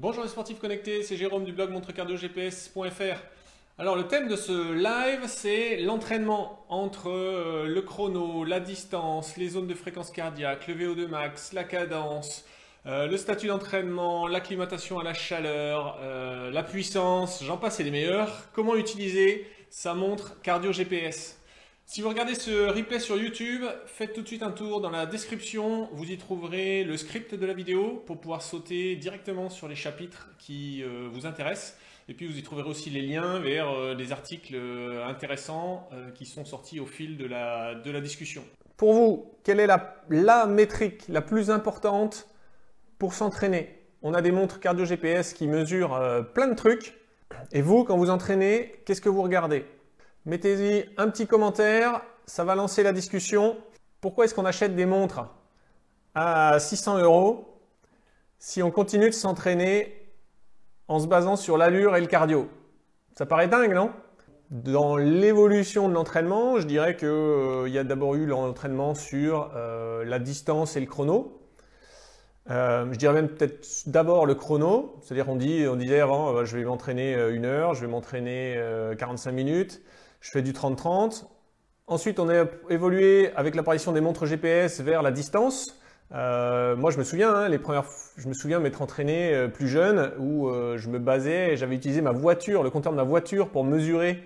Bonjour les sportifs connectés, c'est Jérôme du blog montrecardiogps.fr. Alors le thème de ce live, c'est l'entraînement entre euh, le chrono, la distance, les zones de fréquence cardiaque, le VO2 max, la cadence, euh, le statut d'entraînement, l'acclimatation à la chaleur, euh, la puissance, j'en passe et les meilleurs. Comment utiliser sa montre cardio-GPS si vous regardez ce replay sur YouTube, faites tout de suite un tour dans la description. Vous y trouverez le script de la vidéo pour pouvoir sauter directement sur les chapitres qui euh, vous intéressent. Et puis vous y trouverez aussi les liens vers des euh, articles euh, intéressants qui sont sortis au fil de la, de la discussion. Pour vous, quelle est la, la métrique la plus importante pour s'entraîner On a des montres cardio-GPS qui mesurent plein de trucs. Et vous, quand vous entraînez, qu'est-ce que vous regardez Mettez-y un petit commentaire, ça va lancer la discussion. Pourquoi est-ce qu'on achète des montres à 600 euros si on continue de s'entraîner en se basant sur l'allure et le cardio Ça paraît dingue, non Dans l'évolution de l'entraînement, je dirais qu'il euh, y a d'abord eu l'entraînement sur euh, la distance et le chrono. Euh, je dirais même peut-être d'abord le chrono, c'est-à-dire on, dit, on disait avant je vais m'entraîner une heure, je vais m'entraîner 45 minutes, je fais du 30-30. Ensuite, on a évolué avec l'apparition des montres GPS vers la distance. Euh, moi, je me souviens, hein, les premières, je me souviens m'être entraîné euh, plus jeune où euh, je me basais, j'avais utilisé ma voiture, le compteur de ma voiture pour mesurer.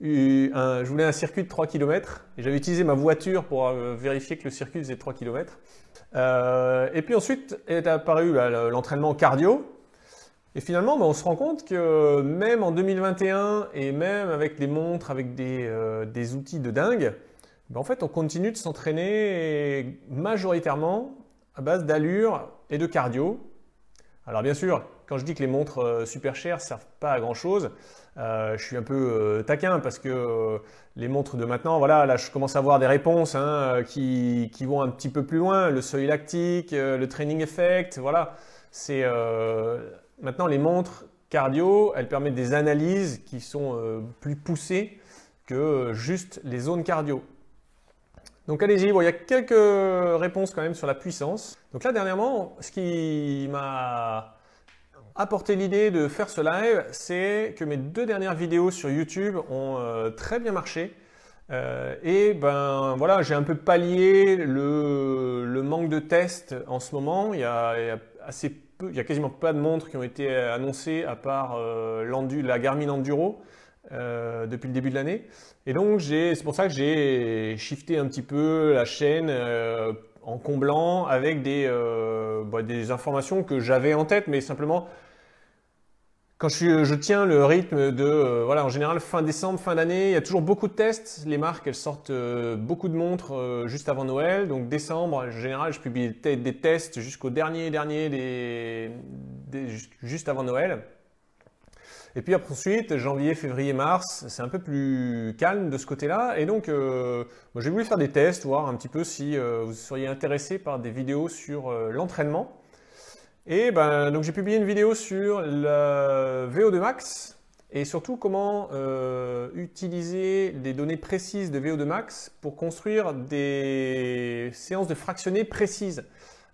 je voulais un circuit de 3 km et j'avais utilisé ma voiture pour vérifier que le circuit faisait 3 km. et puis ensuite est apparu bah, l'entraînement cardio et finalement, ben, on se rend compte que même en 2021 et même avec des montres, avec des, euh, outils de dingue, ben, en fait, on continue de s'entraîner majoritairement à base d'allure et de cardio. Alors bien sûr, quand je dis que les montres euh, super chères ne servent pas à grand chose, euh, je suis un peu taquin parce que les montres de maintenant, voilà, là je commence à avoir des réponses hein, qui, qui, vont un petit peu plus loin, le seuil lactique, le training effect, voilà. C'est Maintenant, les montres cardio, elles permettent des analyses qui sont euh, plus poussées que euh, juste les zones cardio. Donc allez-y, il y a quelques réponses quand même sur la puissance. Donc là, dernièrement, ce qui m'a apporté l'idée de faire ce live, c'est que mes deux dernières vidéos sur YouTube ont euh, très bien marché. et ben voilà, j'ai un peu pallié le, manque de tests en ce moment. Il y a, il y il n'y a quasiment pas de montres qui ont été euh, annoncées à part euh, la Garmin Enduro euh, depuis le début de l'année. Et donc c'est pour ça que j'ai shifté un petit peu la chaîne en comblant avec des, bah, des informations que j'avais en tête, mais simplement quand euh, je, tiens le rythme de, euh, voilà, en général, fin décembre, fin d'année, il y a toujours beaucoup de tests. Les marques, elles sortent euh, beaucoup de montres juste avant Noël. Donc décembre, en général, je publie des tests jusqu'au dernier, dernier, des, juste avant Noël. Et puis après, ensuite, janvier, février, mars, c'est un peu plus calme de ce côté-là. Et donc, j'ai voulu faire des tests, voir un petit peu si vous seriez intéressé par des vidéos sur l'entraînement. Et ben, donc j'ai publié une vidéo sur le VO2 max et surtout comment euh, utiliser des données précises de VO2 max pour construire des séances de fractionné précises,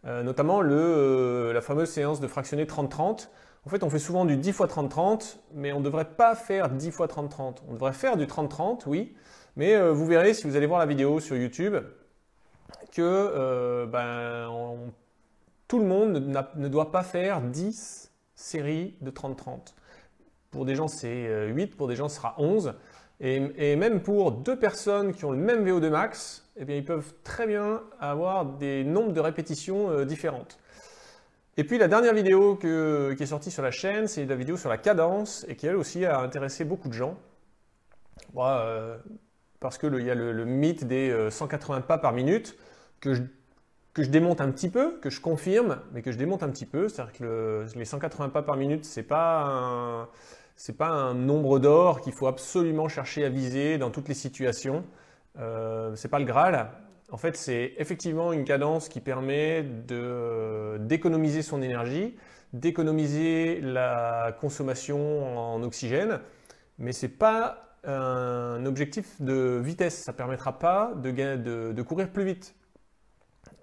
euh, notamment le, euh, la fameuse séance de fractionnés 30-30. En fait, on fait souvent du 10 x 30-30, mais on ne devrait pas faire 10 x 30-30. On devrait faire du 30-30, oui, mais vous verrez si vous allez voir la vidéo sur YouTube que ben, on tout le monde ne doit pas faire 10 séries de 30-30. Pour des gens, c'est 8, euh, pour des gens, ce sera 11. Et, même pour deux personnes qui ont le même VO2 max, eh bien, ils peuvent très bien avoir des nombres de répétitions euh, différentes. Et puis la dernière vidéo qui est sortie sur la chaîne, c'est la vidéo sur la cadence, et qui elle aussi a intéressé beaucoup de gens. Euh, parce qu'il y a le, le mythe des 180 pas par minute, que je que je démonte un petit peu, que je confirme, mais que je démonte un petit peu. C'est-à-dire que les 180 pas par minute, c'est pas c'est pas un nombre d'or qu'il faut absolument chercher à viser dans toutes les situations. Ce euh, c'est pas le Graal. En fait, c'est effectivement une cadence qui permet d'économiser son énergie, d'économiser la consommation en oxygène, mais c'est pas un objectif de vitesse. Ça permettra pas de, de courir plus vite.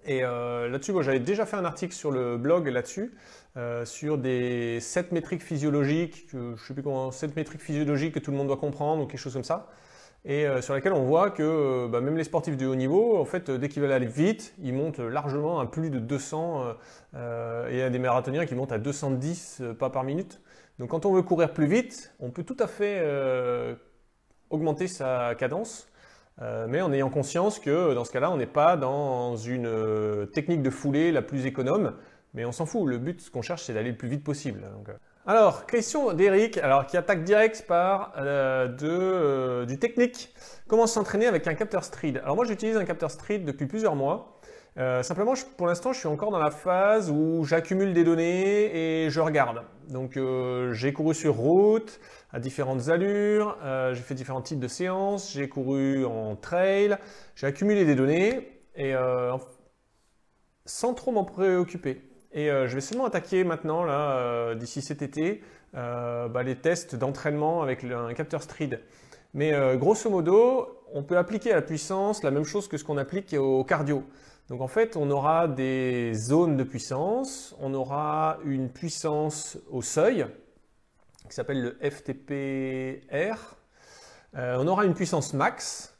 Et euh, là-dessus, j'avais déjà fait un article sur le blog là-dessus, euh, sur des sept métriques physiologiques, que, je sais plus comment, 7 métriques physiologiques que tout le monde doit comprendre ou quelque chose comme ça, et euh, sur laquelle on voit que bah, même les sportifs de haut niveau, en fait, dès qu'ils veulent aller vite, ils montent largement à plus de 200, et il y a des marathoniens qui montent à 210 pas par minute. Donc quand on veut courir plus vite, on peut tout à fait augmenter sa cadence euh, mais en ayant conscience que dans ce cas-là, on n'est pas dans une euh, technique de foulée la plus économe, mais on s'en fout. Le but, ce qu'on cherche, c'est d'aller le plus vite possible. Hein, euh. Alors, question d'Eric, alors qui attaque direct par du technique. Comment s'entraîner avec un capteur Street Alors moi, j'utilise un capteur Street depuis plusieurs mois. Euh, simplement, pour l'instant, je suis encore dans la phase où j'accumule des données et je regarde. Donc, euh, j'ai couru sur route à différentes allures, euh, j'ai fait différents types de séances, j'ai couru en trail, j'ai accumulé des données et sans trop m'en préoccuper. Et je vais seulement attaquer maintenant, là, d'ici cet été, bah, les tests d'entraînement avec un capteur Stride. Mais grosso modo, on peut appliquer à la puissance la même chose que ce qu'on applique au cardio. Donc en fait, on aura des zones de puissance, on aura une puissance au seuil, qui s'appelle le FTPR, euh, on aura une puissance max,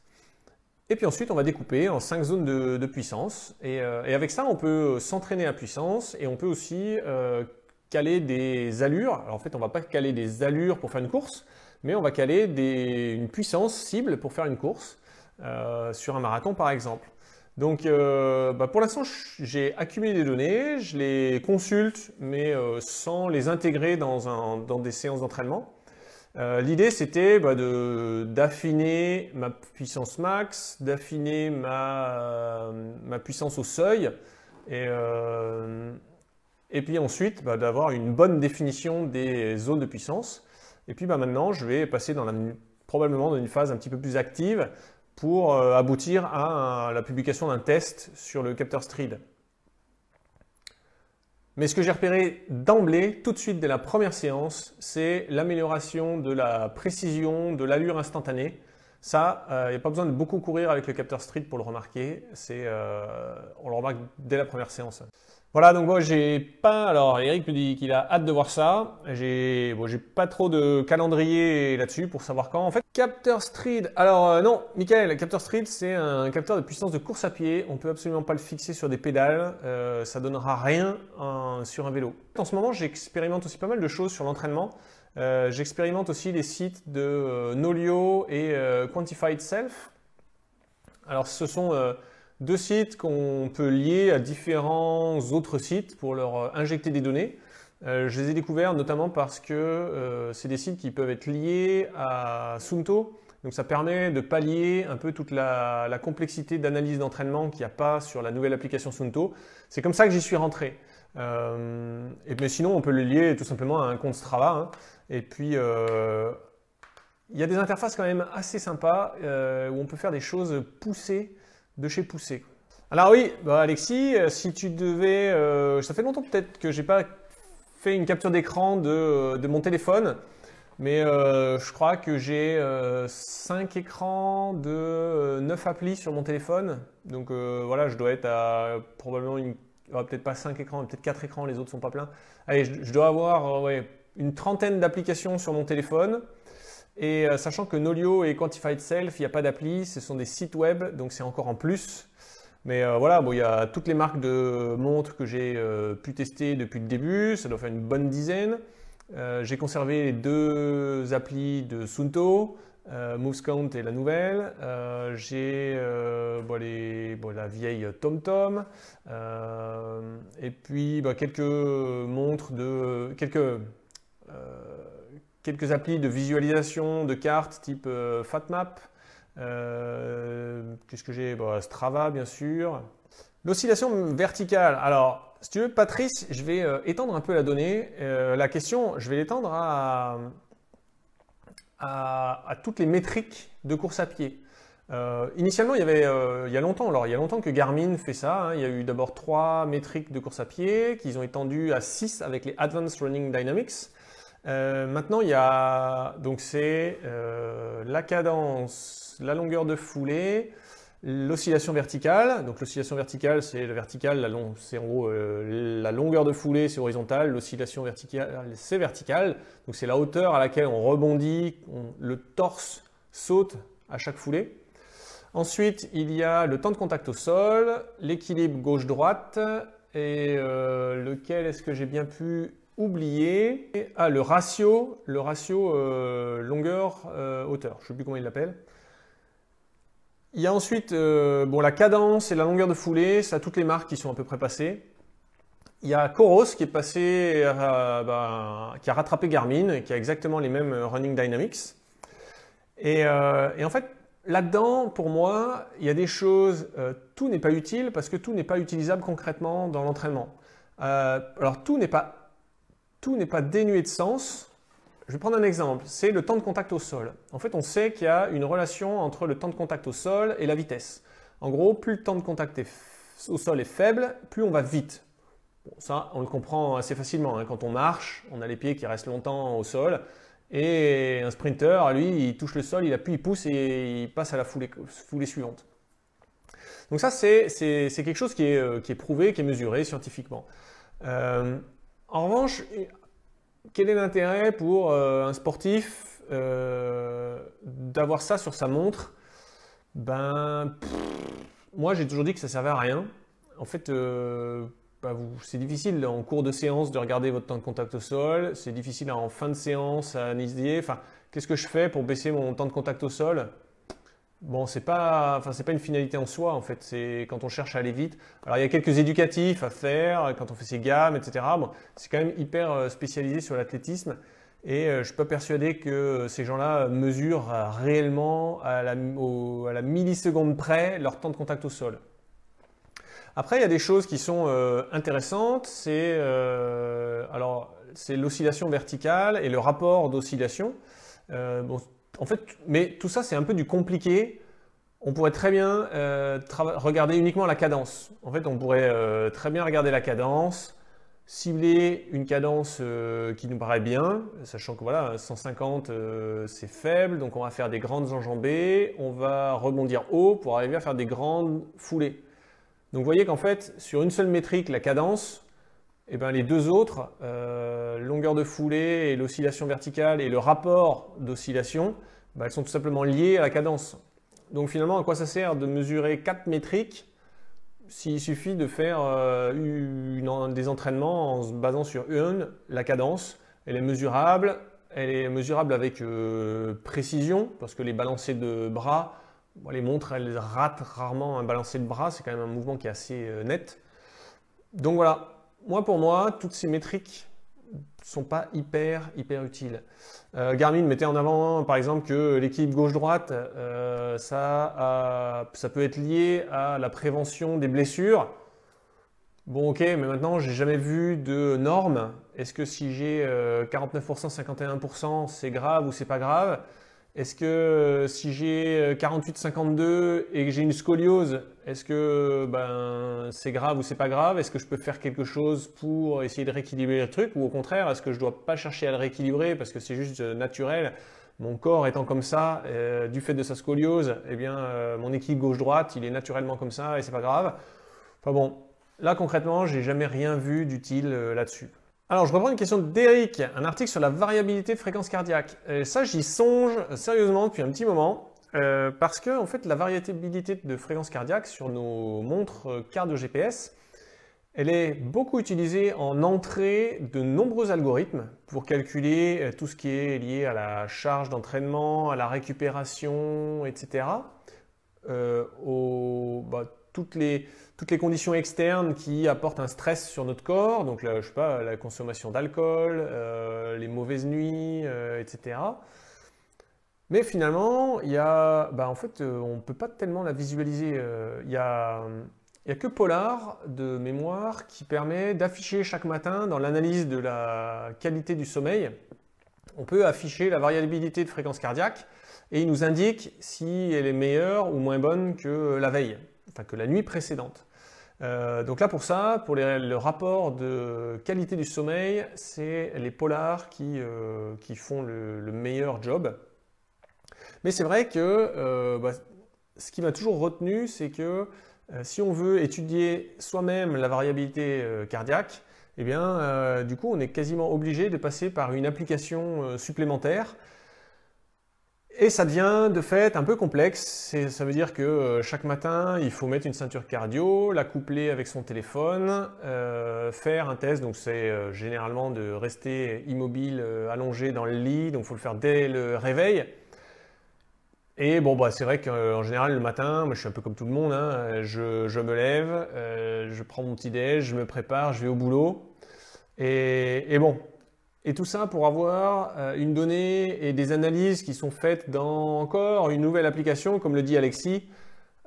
et puis ensuite on va découper en cinq zones de, puissance, euh, et, avec ça on peut euh, s'entraîner à puissance, et on peut aussi caler des allures, alors en fait on va pas caler des allures pour faire une course, mais on va caler des, une puissance cible pour faire une course, sur un marathon par exemple. Donc, euh, bah, pour l'instant, j'ai accumulé des données, je les consulte, mais euh, sans les intégrer dans, des séances d'entraînement. Euh, l'idée, c'était bah, d'affiner ma puissance max, d'affiner ma, puissance au seuil, et, puis ensuite bah, d'avoir une bonne définition des zones de puissance. Et puis maintenant, je vais passer dans probablement dans une phase un petit peu plus active, pour euh, aboutir à la publication d'un test sur le capteur street. Mais ce que j'ai repéré d'emblée, tout de suite dès la première séance, c'est l'amélioration de la précision, de l'allure instantanée. Ça, il euh, n'y a pas besoin de beaucoup courir avec le capteur Street pour le remarquer. Euh, on le remarque dès la première séance. Voilà, donc moi j'ai pas. Alors Eric me dit qu'il a hâte de voir ça. J'ai bon, pas trop de calendrier là-dessus pour savoir quand. En fait, Capteur Street. Alors euh, non, Michael, Capteur Street c'est un capteur de puissance de course à pied. On peut absolument pas le fixer sur des pédales. Euh, ça donnera rien hein, sur un vélo. En ce moment, j'expérimente aussi pas mal de choses sur l'entraînement. Euh, j'expérimente aussi les sites de Nolio et Quantified Self. Alors ce sont deux sites qu'on peut lier à différents autres sites pour leur euh, injecter des données. Euh, je les ai découverts notamment parce que euh, c'est des sites qui peuvent être liés à Sunto. Donc ça permet de pallier un peu toute la, complexité d'analyse d'entraînement qu'il n'y a pas sur la nouvelle application Sunto. C'est comme ça que j'y suis rentré. et, mais sinon, on peut le lier tout simplement à un compte Strava. Hein. Et puis, il y a des interfaces quand même assez sympas où on peut faire des choses poussées de chez Poussé. Alors oui, bah, Alexis, euh, si tu devais... Euh, ça fait longtemps peut-être que j'ai pas fait une capture d'écran de, euh, mon téléphone, mais je crois que j'ai euh, 5 écrans de 9 applis sur mon téléphone. Donc voilà, je dois être à probablement une... Ah, peut-être pas 5 écrans, peut-être 4 écrans, les autres sont pas pleins. Allez, je, dois avoir une trentaine d'applications sur mon téléphone. Et euh, sachant que Nolio et Quantified Self, il n'y a pas d'appli, ce sont des sites web, donc c'est encore en plus. Mais euh, voilà, bon, il y a toutes les marques de montres que j'ai euh, pu tester depuis le début, ça doit faire une bonne dizaine. j'ai conservé les deux applis de Sunto, MoveScount et la nouvelle. j'ai la vieille TomTom. et puis bah, quelques montres de... quelques quelques applis de visualisation de cartes type euh, FatMap. Euh, qu'est-ce que j'ai bah, Strava, bien sûr. L'oscillation verticale. Alors, si tu veux, Patrice, je vais euh, étendre un peu la donnée. la question, je vais l'étendre à, à, toutes les métriques de course à pied. initialement, il y avait, il y a longtemps, alors il y a longtemps que Garmin fait ça. Hein. il y a eu d'abord trois métriques de course à pied qu'ils ont étendues à six avec les Advanced Running Dynamics. Euh, maintenant, il y a donc c'est euh, la cadence, la longueur de foulée, l'oscillation verticale. Donc l'oscillation verticale, c'est la c'est euh, la longueur de foulée, c'est horizontal. L'oscillation verticale, c'est verticale. Donc c'est la hauteur à laquelle on rebondit, le torse saute à chaque foulée. Ensuite, il y a le temps de contact au sol, l'équilibre gauche-droite, et lequel est-ce que j'ai bien pu oublié ah, le ratio, le ratio euh, longueur-hauteur. Euh, je ne sais plus comment il l'appelle. Il y a ensuite euh, bon, la cadence et la longueur de foulée, ça toutes les marques qui sont à peu près passées. Il y a Coros qui est passé, bah, qui a rattrapé Garmin, et qui a exactement les mêmes running dynamics. Et, en fait, là-dedans, pour moi, il y a des choses, tout n'est pas utile parce que tout n'est pas utilisable concrètement dans l'entraînement. alors tout n'est pas n'est pas dénué de sens. Je vais prendre un exemple, c'est le temps de contact au sol. En fait, on sait qu'il y a une relation entre le temps de contact au sol et la vitesse. En gros, plus le temps de contact au sol est faible, plus on va vite. ça, on le comprend assez facilement. Hein. Quand on marche, on a les pieds qui restent longtemps au sol. Et un sprinter, lui, il touche le sol, il appuie, il pousse et il passe à la foulée, suivante. Donc ça, c'est quelque chose euh, qui est, prouvé, qui est mesuré scientifiquement. Euh, en revanche, quel est l'intérêt pour euh, un sportif euh, d'avoir ça sur sa montre Ben, moi j'ai toujours dit que ça servait à rien. En fait, euh, c'est difficile en cours de séance de regarder votre temps de contact au sol. C'est difficile en fin de séance à analyser. Enfin, qu'est-ce que je fais pour baisser mon temps de contact au sol Bon, c'est pas, enfin, pas une finalité en soi, en fait. C'est quand on cherche à aller vite. Alors, il y a quelques éducatifs à faire quand on fait ses gammes, etc. c'est quand même hyper euh, spécialisé sur l'athlétisme. Et euh, je suis pas persuadé que euh, ces gens-là mesurent réellement à la, milliseconde près leur temps de contact au sol. Après, il y a des choses qui sont intéressantes. C'est, alors, c'est l'oscillation verticale et le rapport d'oscillation en fait, mais tout ça, c'est un peu du compliqué. On pourrait très bien euh, regarder uniquement la cadence. En fait, on pourrait euh, très bien regarder la cadence, cibler une cadence euh, qui nous paraît bien, sachant que voilà, 150 c'est faible, donc on va faire des grandes enjambées, on va rebondir haut pour arriver à faire des grandes foulées. Donc vous voyez qu'en fait, sur une seule métrique, la cadence, et eh ben, les deux autres, euh, longueur de foulée et l'oscillation verticale et le rapport d'oscillation, bah, elles sont tout simplement liées à la cadence. Donc finalement, à quoi ça sert de mesurer quatre métriques s'il suffit de faire euh, une, des entraînements en se basant sur une, la cadence, elle est mesurable, elle est mesurable avec euh, précision, parce que les balancés de bras, les montres, elles ratent rarement un balancé de bras, c'est quand même un mouvement qui est assez net. Donc voilà, moi, pour moi, toutes ces métriques sont pas hyper, hyper utiles. Euh, Garmin mettait en avant, par exemple, que l'équipe gauche-droite, euh, ça, peut être lié à la prévention des blessures. Bon, ok, mais maintenant, j'ai jamais vu de normes. Est-ce que si j'ai 49%, euh, 51%, c'est grave ou c'est pas grave est-ce que euh, si j'ai 48-52 euh, et que j'ai une scoliose, est-ce que ben, c'est grave ou c'est pas grave Est-ce que je peux faire quelque chose pour essayer de rééquilibrer le truc Ou au contraire, est-ce que je ne dois pas chercher à le rééquilibrer parce que c'est juste euh, naturel Mon corps étant comme ça, du fait de sa scoliose, eh bien, mon équilibre gauche-droite, il est naturellement comme ça et c'est pas grave. Enfin bon, là concrètement, j'ai jamais rien vu d'utile là-dessus. Alors, je reprends une question d'Eric, un article sur la variabilité de fréquence cardiaque. Euh, ça, j'y songe sérieusement depuis un petit moment, euh, parce que, en fait, la variabilité de fréquence cardiaque sur nos montres euh, cardio-GPS, elle est beaucoup utilisée en entrée de nombreux algorithmes pour calculer tout ce qui est lié à la charge d'entraînement, à la récupération, etc. Bah, toutes les toutes les conditions externes qui apportent un stress sur notre corps, donc la, je sais pas, la consommation d'alcool, euh, les mauvaises nuits, euh, etc. Mais finalement, il y a, bah, en fait, euh, on ne peut pas tellement la visualiser. Il y il n'y a que Polar de mémoire qui permet d'afficher chaque matin dans l'analyse de la qualité du sommeil. On peut afficher la variabilité de fréquence cardiaque et il nous indique si elle est meilleure ou moins bonne que la veille, enfin que la nuit précédente. Euh, donc là pour ça, pour les, le rapport de qualité du sommeil, c'est les polars qui, euh, font le, meilleur job. Mais c'est vrai que euh, bah, ce qui m'a toujours retenu, c'est que si on veut étudier soi-même la variabilité cardiaque, eh bien du coup on est quasiment obligé de passer par une application supplémentaire et ça devient de fait un peu complexe. ça veut dire que euh, chaque matin, il faut mettre une ceinture cardio, la coupler avec son téléphone, euh, faire un test. Donc c'est euh, généralement de rester immobile, allongé dans le lit. Donc il faut le faire dès le réveil. Et bon, bah, c'est vrai qu'en général, le matin, moi, je suis un peu comme tout le monde. Hein, je, me lève, je prends mon petit déj, je me prépare, je vais au boulot. Et, et bon, et tout ça pour avoir euh, une donnée et des analyses qui sont faites dans encore une nouvelle application, comme le dit Alexis,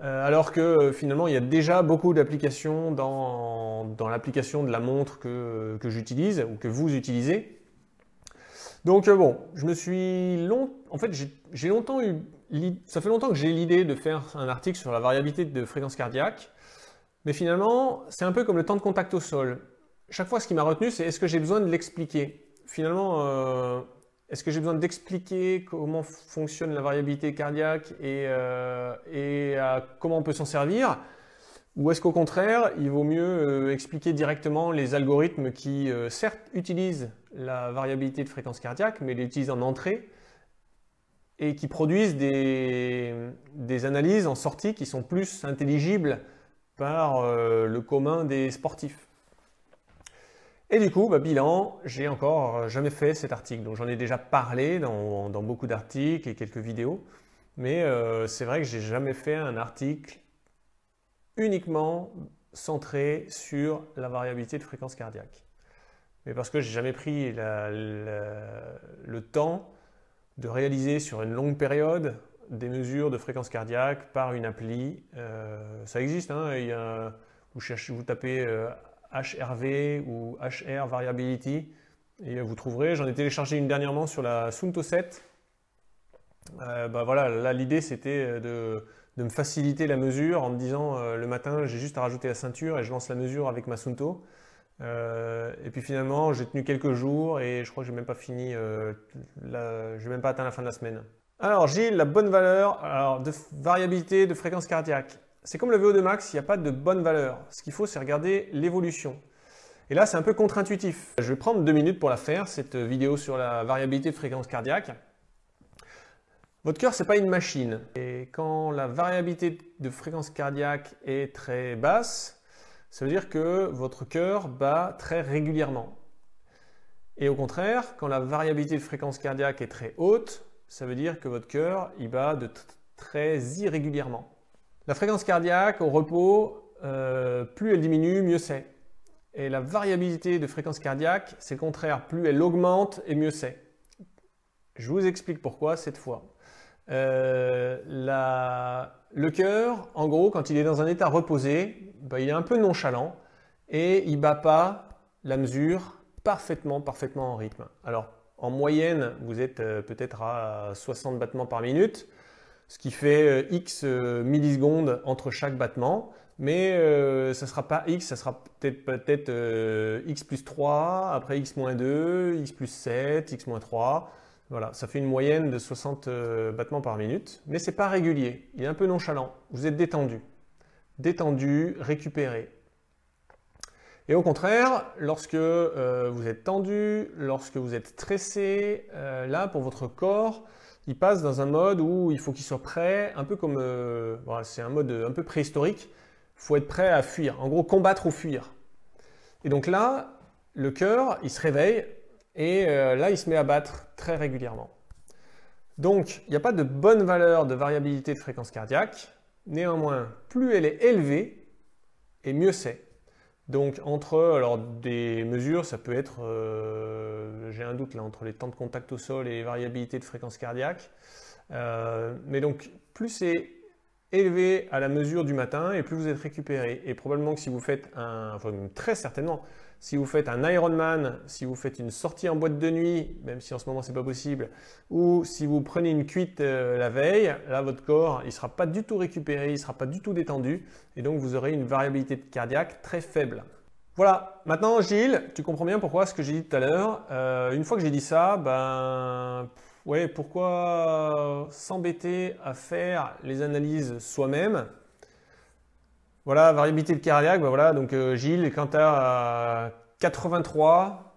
euh, alors que euh, finalement il y a déjà beaucoup d'applications dans, l'application de la montre que, que j'utilise ou que vous utilisez. Donc bon, je me suis long... En fait, j'ai longtemps eu... Ça fait longtemps que j'ai l'idée de faire un article sur la variabilité de fréquence cardiaque. Mais finalement, c'est un peu comme le temps de contact au sol. Chaque fois, ce qui m'a retenu, c'est est-ce que j'ai besoin de l'expliquer finalement, euh, est-ce que j'ai besoin d'expliquer comment fonctionne la variabilité cardiaque et, euh, comment on peut s'en servir Ou est-ce qu'au contraire, il vaut mieux euh, expliquer directement les algorithmes qui, certes, utilisent la variabilité de fréquence cardiaque, mais l'utilisent en entrée et qui produisent des, analyses en sortie qui sont plus intelligibles par le commun des sportifs et du coup, bah, bilan, j'ai encore euh, jamais fait cet article. Donc j'en ai déjà parlé dans, beaucoup d'articles et quelques vidéos. Mais euh, c'est vrai que j'ai jamais fait un article uniquement centré sur la variabilité de fréquence cardiaque. Mais parce que j'ai jamais pris le temps de réaliser sur une longue période des mesures de fréquence cardiaque par une appli. Euh, ça existe, hein, vous, cherchez, vous tapez euh, HRV ou HR Variability. Et vous trouverez, j'en ai téléchargé une dernièrement sur la Sunto 7. Euh, bah voilà, là l'idée c'était euh, de, me faciliter la mesure en me disant euh, le matin j'ai juste à rajouter la ceinture et je lance la mesure avec ma Sunto. et puis finalement j'ai tenu quelques jours et je crois que j'ai même pas fini, j'ai même pas atteint la fin de la semaine. Alors Gilles, la bonne valeur de variabilité de fréquence cardiaque c'est comme le VO2 max, il n'y a pas de bonne valeur. Ce qu'il faut, c'est regarder l'évolution. Et là, c'est un peu contre-intuitif. Je vais prendre deux minutes pour la faire, cette vidéo sur la variabilité de fréquence cardiaque. Votre cœur, ce n'est pas une machine. Et quand la variabilité de fréquence cardiaque est très basse, ça veut dire que votre cœur bat très régulièrement. Et au contraire, quand la variabilité de fréquence cardiaque est très haute, ça veut dire que votre cœur, y bat de très irrégulièrement. La fréquence cardiaque au repos, euh, plus elle diminue, mieux c'est. Et la variabilité de fréquence cardiaque, c'est le contraire. Plus elle augmente et mieux c'est. Je vous explique pourquoi cette fois. Euh, le cœur, en gros, quand il est dans un état reposé, ben, il est un peu nonchalant et il bat pas la mesure parfaitement, parfaitement en rythme. Alors, en moyenne, vous êtes euh, peut-être à 60 battements par minute ce qui fait euh, X euh, millisecondes entre chaque battement. Mais ce euh, ça ne sera pas X, ça sera peut-être peut X plus 3, après X moins 2, X plus 7, X moins 3. Voilà, ça fait une moyenne de 60 battements par minute, mais c'est pas régulier, il est un peu nonchalant, vous êtes détendu. Détendu, récupéré. Et au contraire, lorsque vous êtes tendu, lorsque vous êtes tressé, là pour votre corps, il passe dans un mode où il faut qu'il soit prêt, un peu comme... Euh, c'est un mode un peu préhistorique, il faut être prêt à fuir, en gros combattre ou fuir. Et donc là, le cœur, il se réveille, et euh, là, il se met à battre très régulièrement. Donc, il n'y a pas de bonne valeur de variabilité de fréquence cardiaque, néanmoins, plus elle est élevée, et mieux c'est. Donc entre alors, des mesures, ça peut être, euh, j'ai un doute là, entre les temps de contact au sol et variabilité de fréquence cardiaque. Euh, mais donc plus c'est élevé à la mesure du matin et plus vous êtes récupéré. Et probablement que si vous faites un, enfin très certainement, si vous faites un Ironman, si vous faites une sortie en boîte de nuit, même si en ce moment c'est pas possible, ou si vous prenez une cuite euh, la veille, là votre corps il sera pas du tout récupéré, il sera pas du tout détendu, et donc vous aurez une variabilité cardiaque très faible. Voilà, maintenant Gilles, tu comprends bien pourquoi ce que j'ai dit tout à l'heure. Euh, une fois que j'ai dit ça, ben ouais, pourquoi s'embêter à faire les analyses soi-même voilà, variabilité de cardiaque, bah voilà, donc euh, Gilles, quant à 83.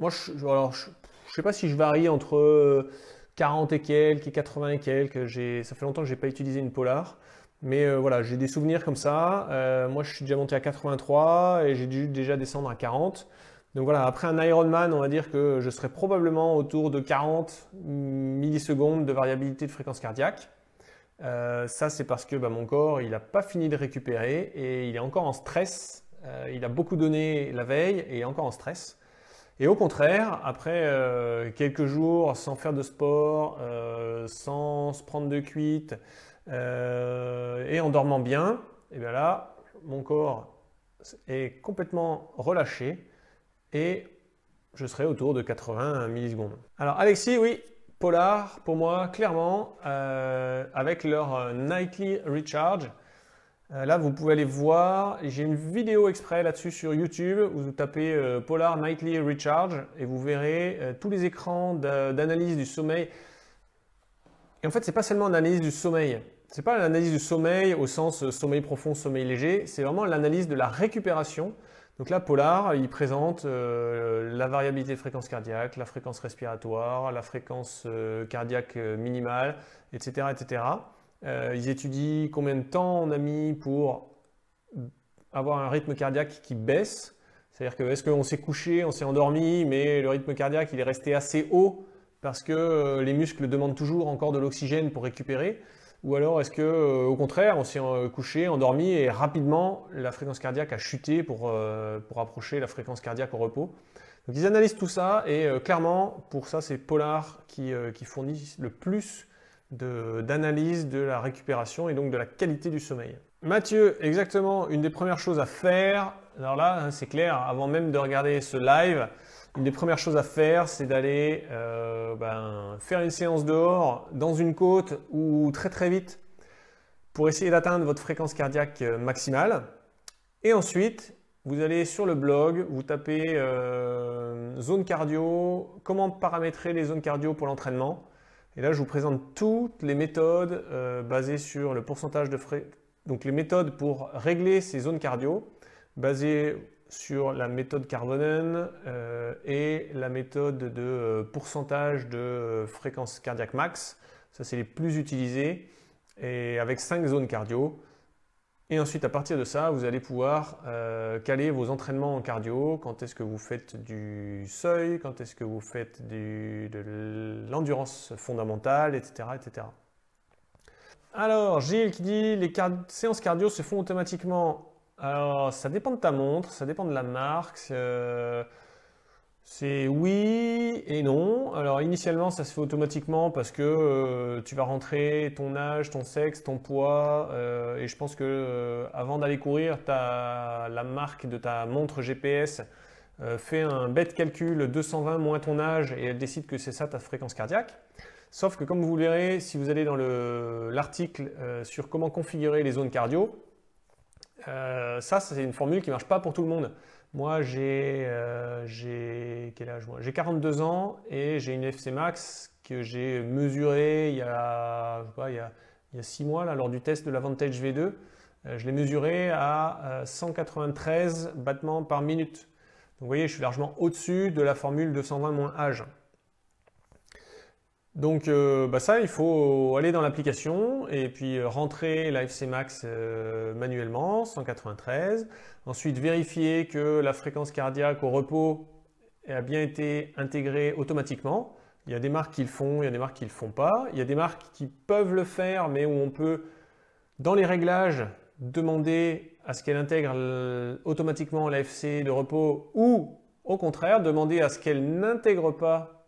Moi, je, alors, je, sais pas si je varie entre 40 euh, et quelques et 80 et quelques. Ça fait longtemps que je n'ai pas utilisé une Polar. Mais euh, voilà, j'ai des souvenirs comme ça. moi, je suis déjà monté à 83 et j'ai dû déjà descendre à 40. Donc voilà, après un Ironman, on va dire que je serai probablement autour de 40 millisecondes de variabilité de fréquence cardiaque. Euh, ça, c'est parce que bah, mon corps, il n'a pas fini de récupérer et il est encore en stress. Euh, il a beaucoup donné la veille et il est encore en stress. Et au contraire, après euh, quelques jours sans faire de sport, sans se prendre de cuite et en dormant bien, et bien là, mon corps est complètement relâché et je serai autour de 80 millisecondes. Alors Alexis, oui, Polar, pour moi, clairement, euh, avec leur euh, Nightly Recharge. Euh, là, vous pouvez aller voir, j'ai une vidéo exprès là-dessus sur YouTube, vous tapez Polar Nightly Recharge, et vous verrez tous les écrans d'analyse du sommeil. Et en fait, n'est pas seulement l'analyse du sommeil. C'est pas l'analyse du sommeil au sens sommeil profond, sommeil léger, c'est vraiment l'analyse de la récupération donc là, Polar, il présente euh, la variabilité de fréquence cardiaque, la fréquence respiratoire, la fréquence euh, cardiaque euh, minimale, etc. etc. ils étudient combien de temps on a mis pour avoir un rythme cardiaque qui baisse. C'est-à-dire que est-ce qu'on s'est couché, on s'est endormi, mais le rythme cardiaque il est resté assez haut parce que les muscles demandent toujours encore de l'oxygène pour récupérer. Ou alors est-ce que, euh, au contraire, on s'est euh, couché, endormi et rapidement la fréquence cardiaque a chuté pour, euh, pour approcher la fréquence cardiaque au repos Donc ils analysent tout ça et clairement, pour ça, c'est Polar qui, fournit le plus d'analyse de la récupération et donc de la qualité du sommeil. Mathieu, exactement, une des premières choses à faire, alors là, hein, c'est clair, avant même de regarder ce live, une des premières choses à faire, c'est d'aller euh, ben, faire une séance dehors, dans une côte ou très très vite, pour essayer d'atteindre votre fréquence cardiaque euh, maximale. Et ensuite, vous allez sur le blog, vous tapez euh, zone cardio, comment paramétrer les zones cardio pour l'entraînement. Et là, je vous présente toutes les méthodes basées sur le pourcentage de frais, donc les méthodes pour régler ces zones cardio, basées sur la méthode Carbonen euh, et la méthode de euh, pourcentage de euh, fréquence cardiaque max. Ça, c'est les plus utilisés et avec cinq zones cardio. Et ensuite, à partir de ça, vous allez pouvoir caler vos entraînements en cardio. Quand est-ce que vous faites du seuil, quand est-ce que vous faites de l'endurance fondamentale, etc., etc. Alors, Gilles qui dit les séances cardio se font automatiquement alors, ça dépend de ta montre, ça dépend de la marque. Euh, c'est oui et non. Alors, initialement, ça se fait automatiquement parce que euh, tu vas rentrer ton âge, ton sexe, ton poids. Euh, et je pense que avant d'aller courir, la marque de ta montre GPS fait un bête calcul 220 moins ton âge et elle décide que c'est ça ta fréquence cardiaque. Sauf que comme vous le verrez, si vous allez dans l'article sur comment configurer les zones cardio, euh, ça, c'est une formule qui ne marche pas pour tout le monde. Moi, j'ai 42 euh, ans et j'ai une FC Max que j'ai mesurée il y a, je 6 mois là, lors du test de la Vantage V2. Euh, je l'ai mesurée à 193 battements par minute. Donc vous voyez, je suis largement au-dessus de la formule 220 moins âge. Donc euh, bah ça, il faut aller dans l'application et puis euh, rentrer la FC Max euh, manuellement, 193. Ensuite, vérifier que la fréquence cardiaque au repos a bien été intégrée automatiquement. Il y a des marques qui le font, il y a des marques qui le font pas. Il y a des marques qui peuvent le faire, mais où on peut, dans les réglages, demander à ce qu'elle intègre automatiquement l'AFC de repos ou, au contraire, demander à ce qu'elle n'intègre pas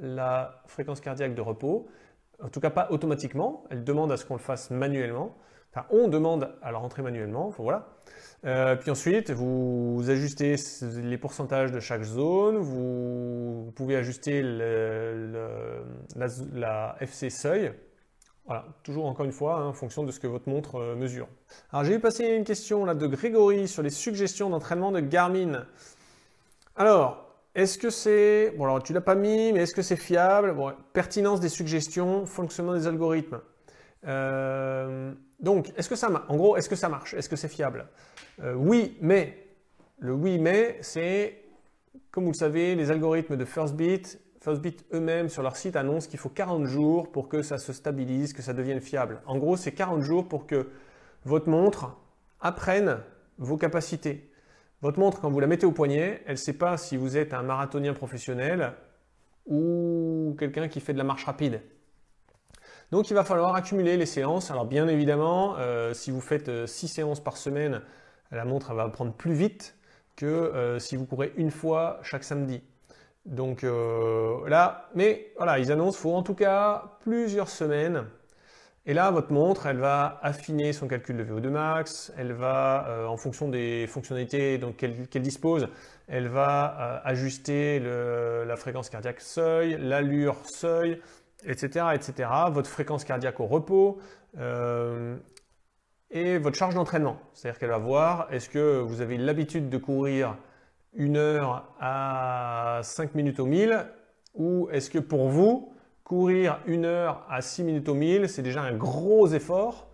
la fréquence cardiaque de repos, en tout cas pas automatiquement, elle demande à ce qu'on le fasse manuellement, enfin on demande à la rentrer manuellement, voilà. Euh, puis ensuite, vous ajustez les pourcentages de chaque zone, vous pouvez ajuster la, FC seuil, voilà, toujours encore une fois, hein, en fonction de ce que votre montre euh, mesure. Alors j'ai eu passer une question là de Grégory sur les suggestions d'entraînement de Garmin. Alors, est-ce que c'est, bon alors tu l'as pas mis, mais est-ce que c'est fiable bon, Pertinence des suggestions, fonctionnement des algorithmes. Euh, donc, est-ce que ça, en gros, est-ce que ça marche Est-ce que c'est fiable euh, Oui, mais le oui, mais c'est, comme vous le savez, les algorithmes de Firstbit, Firstbit eux-mêmes sur leur site annoncent qu'il faut 40 jours pour que ça se stabilise, que ça devienne fiable. En gros, c'est 40 jours pour que votre montre apprenne vos capacités. Votre montre, quand vous la mettez au poignet, elle ne sait pas si vous êtes un marathonien professionnel ou quelqu'un qui fait de la marche rapide. Donc il va falloir accumuler les séances. Alors bien évidemment, euh, si vous faites 6 euh, séances par semaine, la montre va prendre plus vite que euh, si vous courez une fois chaque samedi. Donc là, mais voilà, ils annoncent, faut en tout cas plusieurs semaines et là, votre montre, elle va affiner son calcul de VO2 max, elle va, euh, en fonction des fonctionnalités qu'elle dispose, elle va euh, ajuster la fréquence cardiaque seuil, l'allure seuil, etc., etc. Votre fréquence cardiaque au repos euh, et votre charge d'entraînement. C'est-à-dire qu'elle va voir, est-ce que vous avez l'habitude de courir une heure à 5 minutes au mille ou est-ce que pour vous, courir une heure à 6 minutes au 1000, c'est déjà un gros effort,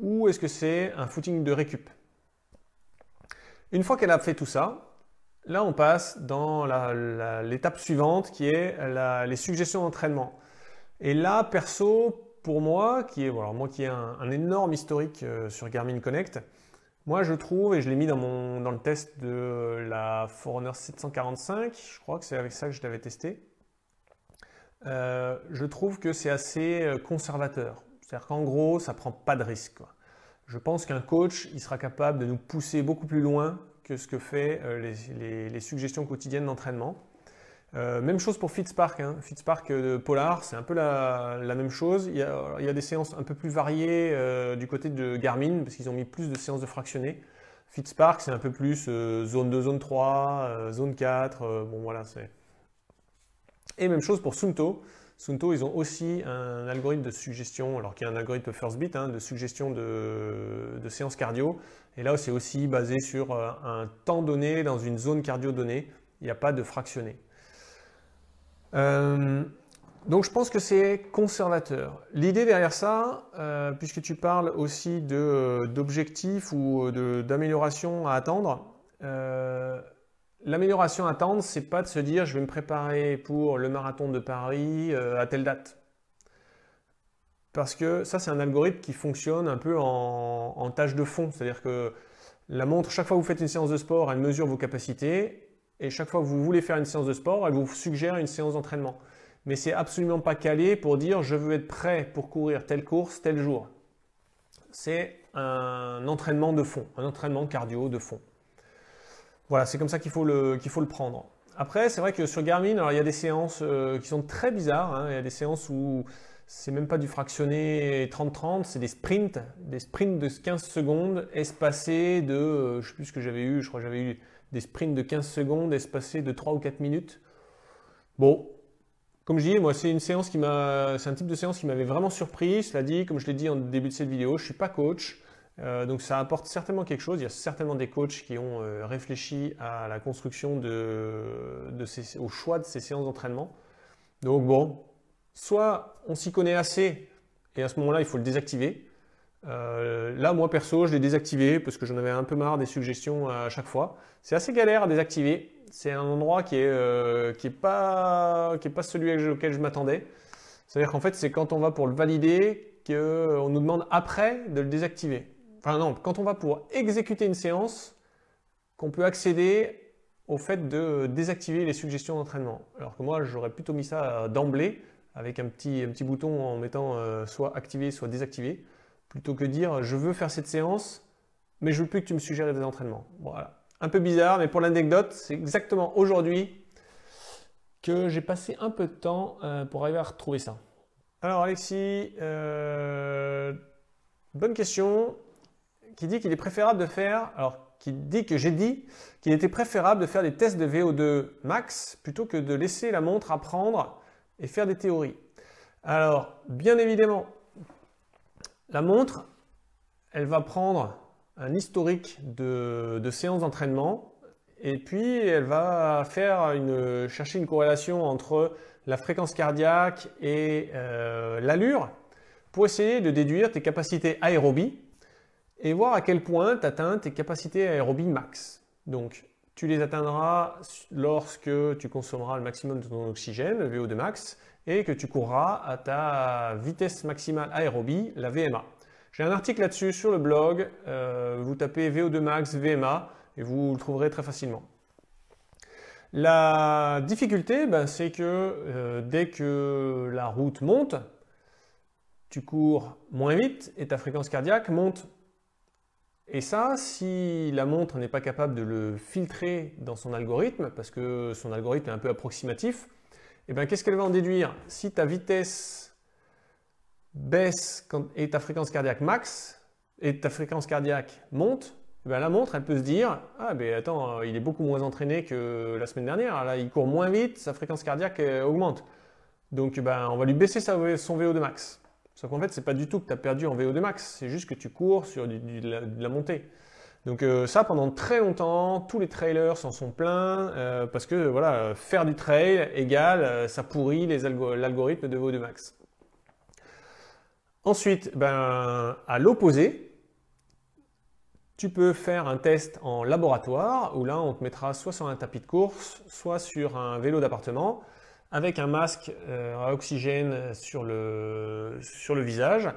ou est-ce que c'est un footing de récup Une fois qu'elle a fait tout ça, là on passe dans l'étape suivante qui est les suggestions d'entraînement. Et là, perso, pour moi, qui est, moi qui ai un, énorme historique euh, sur Garmin Connect, moi je trouve, et je l'ai mis dans, mon, dans le test de la Forerunner 745, je crois que c'est avec ça que je l'avais testé, euh, je trouve que c'est assez euh, conservateur. C'est-à-dire qu'en gros, ça prend pas de risque. Je pense qu'un coach, il sera capable de nous pousser beaucoup plus loin que ce que fait euh, les, suggestions quotidiennes d'entraînement. même chose pour Fitzpark. Hein. Fitzpark de Polar, c'est un peu la, même chose. Il y, a, il y, a, des séances un peu plus variées du côté de Garmin, parce qu'ils ont mis plus de séances de fractionnés. Fitzpark, c'est un peu plus zone 2, zone 3, zone 4. bon, voilà, c'est et même chose pour Sunto. Sunto, ils ont aussi un algorithme de suggestion, alors qu'il y a un algorithme first bit, hein, de suggestion de, séance séances cardio. Et là, c'est aussi basé sur euh, un temps donné dans une zone cardio donnée. Il n'y a pas de fractionné. Euh, donc je pense que c'est conservateur. L'idée derrière ça, euh, puisque tu parles aussi d'objectifs ou d'améliorations à attendre, L'amélioration à attendre, c'est pas de se dire je vais me préparer pour le marathon de Paris euh, à telle date. Parce que ça, c'est un algorithme qui fonctionne un peu en, tâche de fond. C'est-à-dire que la montre, chaque fois que vous faites une séance de sport, elle mesure vos capacités. Et chaque fois que vous voulez faire une séance de sport, elle vous suggère une séance d'entraînement. Mais c'est absolument pas calé pour dire je veux être prêt pour courir telle course tel jour. C'est un entraînement de fond, un entraînement cardio de fond. Voilà, c'est comme ça qu'il faut, le, qu'il faut le prendre. Après, c'est vrai que sur Garmin, alors, il y a des séances euh, qui sont très bizarres. Hein. Il y a des séances où c'est même pas du fractionné 30-30, c'est des sprints, des sprints de 15 secondes espacés de, euh, je sais plus ce que j'avais eu, je crois j'avais eu des sprints de 15 secondes espacés de 3 ou 4 minutes. Bon, comme je dis, moi c'est une séance qui m'a, c'est un type de séance qui m'avait vraiment surpris. Cela dit, comme je l'ai dit en début de cette vidéo, je suis pas coach. Euh, donc ça apporte certainement quelque chose. Il y a certainement des coachs qui ont euh, réfléchi à la construction au choix de ces séances d'entraînement. Donc bon, soit on s'y connaît assez et à ce moment-là il faut le désactiver. Euh, là moi perso je l'ai désactivé parce que j'en avais un peu marre des suggestions à chaque fois. C'est assez galère à désactiver. C'est un endroit qui n'est pas pas celui auquel je m'attendais. C'est-à-dire qu'en fait c'est quand on va pour le valider qu'on nous demande après de le désactiver enfin non, quand on va pour exécuter une séance, qu'on peut accéder au fait de désactiver les suggestions d'entraînement. Alors que moi, j'aurais plutôt mis ça euh, d'emblée, avec un petit, petit bouton en mettant euh, soit activé, soit désactivé, plutôt que dire je veux faire cette séance, mais je veux plus que tu me suggères des entraînements. Voilà. Un peu bizarre, mais pour l'anecdote, c'est exactement aujourd'hui que j'ai passé un peu de temps euh, pour arriver à retrouver ça. Alors Alexis, bonne question qui dit qu'il est préférable de faire, alors qui dit que j'ai dit qu'il était préférable de faire des tests de VO2 max plutôt que de laisser la montre apprendre et faire des théories. Alors, bien évidemment, la montre, elle va prendre un historique de, séances d'entraînement et puis elle va faire une, chercher une corrélation entre la fréquence cardiaque et euh, l'allure pour essayer de déduire tes capacités aérobie et voir à quel point tu atteins tes capacités aérobie max. Donc, tu les atteindras lorsque tu consommeras le maximum de ton oxygène, le VO2 max, et que tu courras à ta vitesse maximale aérobie, la VMA. J'ai un article là-dessus sur le blog, euh, vous tapez VO2 max, VMA, et vous le trouverez très facilement. La difficulté, bah, c'est que euh, dès que la route monte, tu cours moins vite et ta fréquence cardiaque monte et ça, si la montre n'est pas capable de le filtrer dans son algorithme, parce que son algorithme est un peu approximatif, eh bien qu'est-ce qu'elle va en déduire Si ta vitesse baisse et ta fréquence cardiaque max, et ta fréquence cardiaque monte, eh ben, la montre, elle peut se dire Ah, ben attends, il est beaucoup moins entraîné que la semaine dernière, là, il court moins vite, sa fréquence cardiaque euh, augmente. Donc, ben, on va lui baisser son vo de max. Sauf qu'en fait, c'est pas du tout que tu as perdu en VO2 max, c'est juste que tu cours sur de, la, montée. Donc euh, ça, pendant très longtemps, tous les trailers s'en sont pleins euh, parce que voilà, faire du trail égale, euh, ça pourrit l'algorithme de VO2 max. Ensuite, ben, à l'opposé, tu peux faire un test en laboratoire où là, on te mettra soit sur un tapis de course, soit sur un vélo d'appartement avec un masque à euh, oxygène euh, sur le, visage.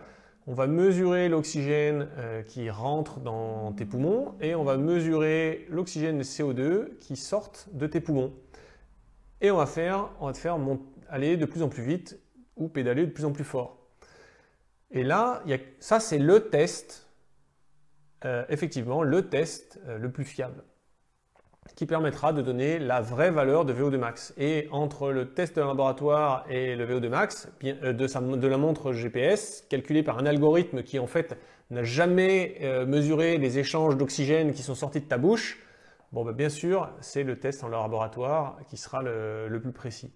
On va mesurer l'oxygène euh, qui rentre dans tes poumons et on va mesurer l'oxygène de CO2 qui sortent de tes poumons. Et on va, faire, on va te faire aller de plus en plus vite ou pédaler de plus en plus fort. Et là, ça c'est le test, effectivement, le test le plus fiable qui permettra de donner la vraie valeur de VO2 max. Et entre le test de laboratoire et le VO2 max euh, de, de la montre GPS, calculé par un algorithme qui en fait n'a jamais euh, mesuré les échanges d'oxygène qui sont sortis de ta bouche, bon, bah, bien sûr, c'est le test en laboratoire qui sera le, plus précis.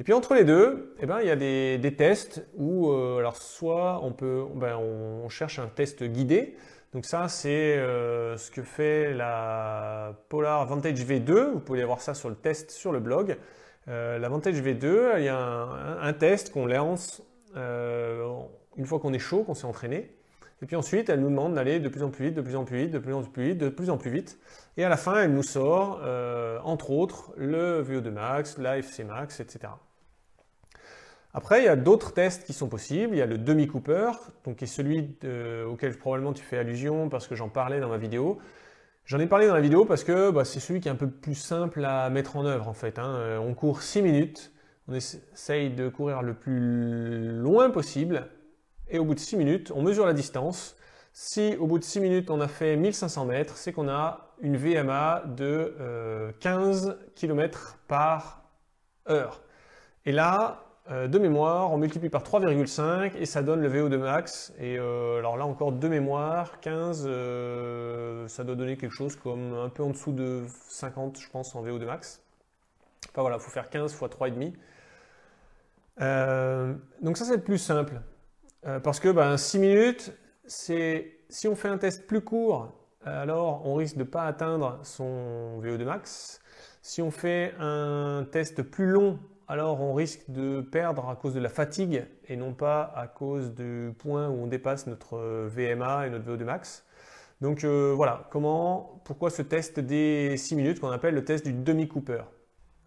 Et puis entre les deux, eh ben, il y a des, tests où euh, alors soit on, peut, ben, on cherche un test guidé, donc ça, c'est euh, ce que fait la Polar Vantage V2. Vous pouvez voir ça sur le test sur le blog. Euh, la Vantage V2, il y a un, test qu'on lance euh, une fois qu'on est chaud, qu'on s'est entraîné. Et puis ensuite, elle nous demande d'aller de plus en plus vite, de plus en plus vite, de plus en plus vite, de plus en plus vite. Et à la fin, elle nous sort, entre autres, le VO2 max, la FC max, etc. Après, il y a d'autres tests qui sont possibles. Il y a le demi-cooper, donc qui est celui auquel probablement tu fais allusion parce que j'en parlais dans ma vidéo. J'en ai parlé dans la vidéo parce que bah, c'est celui qui est un peu plus simple à mettre en œuvre en fait. Hein. Euh, on court 6 minutes, on essaye de courir le plus loin possible et au bout de 6 minutes, on mesure la distance. Si au bout de 6 minutes on a fait 1500 mètres, c'est qu'on a une VMA de 15 euh, km par heure. Et là, euh, de mémoire, on multiplie par 3,5 et ça donne le VO2 max. Et euh, alors là encore, de mémoires, 15, euh, ça doit donner quelque chose comme un peu en dessous de 50, je pense, en VO2 max. Enfin voilà, il faut faire 15 fois 3,5. donc ça, c'est plus simple. parce que ben, 6 minutes, c'est si on fait un test plus court, alors on risque de ne pas atteindre son VO2 max. Si on fait un test plus long, alors on risque de perdre à cause de la fatigue et non pas à cause du point où on dépasse notre euh, VMA et notre VO2 max. Donc euh, voilà, comment, pourquoi ce test des 6 minutes qu'on appelle le test du demi-cooper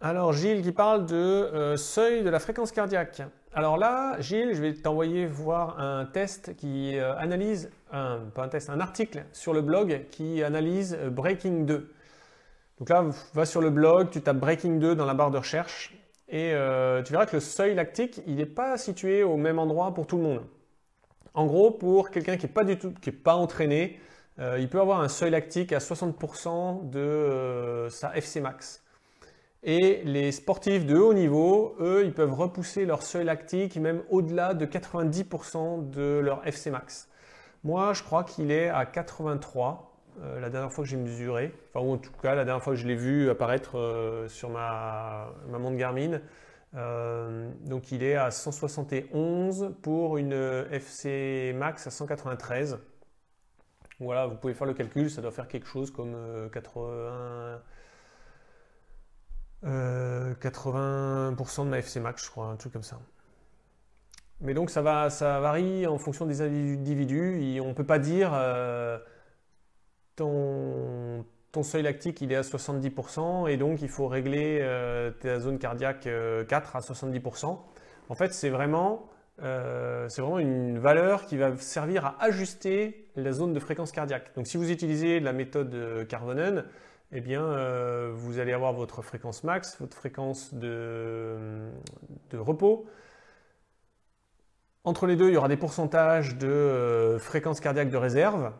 Alors Gilles qui parle de euh, seuil de la fréquence cardiaque. Alors là, Gilles, je vais t'envoyer voir un test qui analyse, un, pas un test, un article sur le blog qui analyse Breaking 2. Donc là, va sur le blog, tu tapes Breaking 2 dans la barre de recherche et euh, tu verras que le seuil lactique, il n'est pas situé au même endroit pour tout le monde. En gros, pour quelqu'un qui n'est pas du tout, qui pas entraîné, euh, il peut avoir un seuil lactique à 60% de euh, sa FC max. Et les sportifs de haut niveau, eux, ils peuvent repousser leur seuil lactique même au-delà de 90% de leur FC max. Moi, je crois qu'il est à 83 euh, la dernière fois que j'ai mesuré, enfin, ou en tout cas, la dernière fois que je l'ai vu apparaître euh, sur ma, montre Garmin. Euh, donc, il est à 171 pour une FC Max à 193. Voilà, vous pouvez faire le calcul, ça doit faire quelque chose comme 80. 80% de ma FC Max, je crois, un truc comme ça. Mais donc ça, va, ça varie en fonction des individus. on ne peut pas dire ton, seuil lactique il est à 70% et donc il faut régler euh, ta zone cardiaque 4 euh, à 70%. En fait, c'est vraiment, euh, vraiment une valeur qui va servir à ajuster la zone de fréquence cardiaque. Donc si vous utilisez la méthode Carvonen, eh bien, vous allez avoir votre fréquence max, votre fréquence de repos, entre les deux, il y aura des pourcentages de fréquence cardiaque de réserve.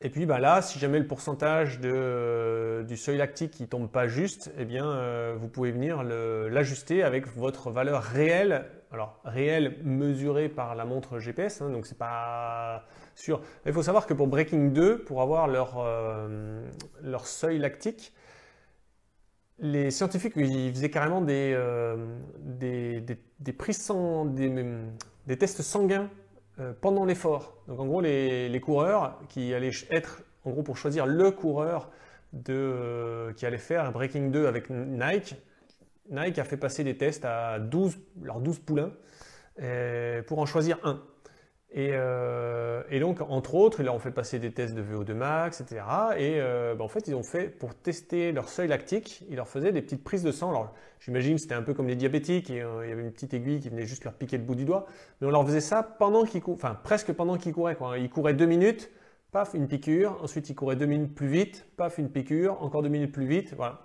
Et puis bah, là, si jamais le pourcentage du seuil lactique ne tombe pas juste, eh bien, euh, vous pouvez venir l'ajuster avec votre valeur réelle, alors réelle mesurée par la montre GPS, hein, donc c'est pas sûr. Il faut savoir que pour Breaking 2, pour avoir leur, euh, leur seuil lactique, les scientifiques ils faisaient carrément des, euh, des, des tests sanguins euh, pendant l'effort. Donc en gros, les, coureurs qui allaient être, en gros, pour choisir le coureur de, euh, qui allait faire un Breaking 2 avec Nike, Nike a fait passer des tests à 12, leurs 12 poulains, euh, pour en choisir un. Euh, et, donc, entre autres, ils leur ont fait passer des tests de VO2 max, etc. Et euh, bah, en fait, ils ont fait, pour tester leur seuil lactique, ils leur faisaient des petites prises de sang. Alors, j'imagine c'était un peu comme les diabétiques, euh, il y avait une petite aiguille qui venait juste leur piquer le bout du doigt. Mais on leur faisait ça pendant qu'ils enfin, presque pendant qu'ils couraient. Ils couraient deux minutes, paf, une piqûre. Ensuite, ils couraient deux minutes plus vite, paf, une piqûre. Encore deux minutes plus vite, voilà.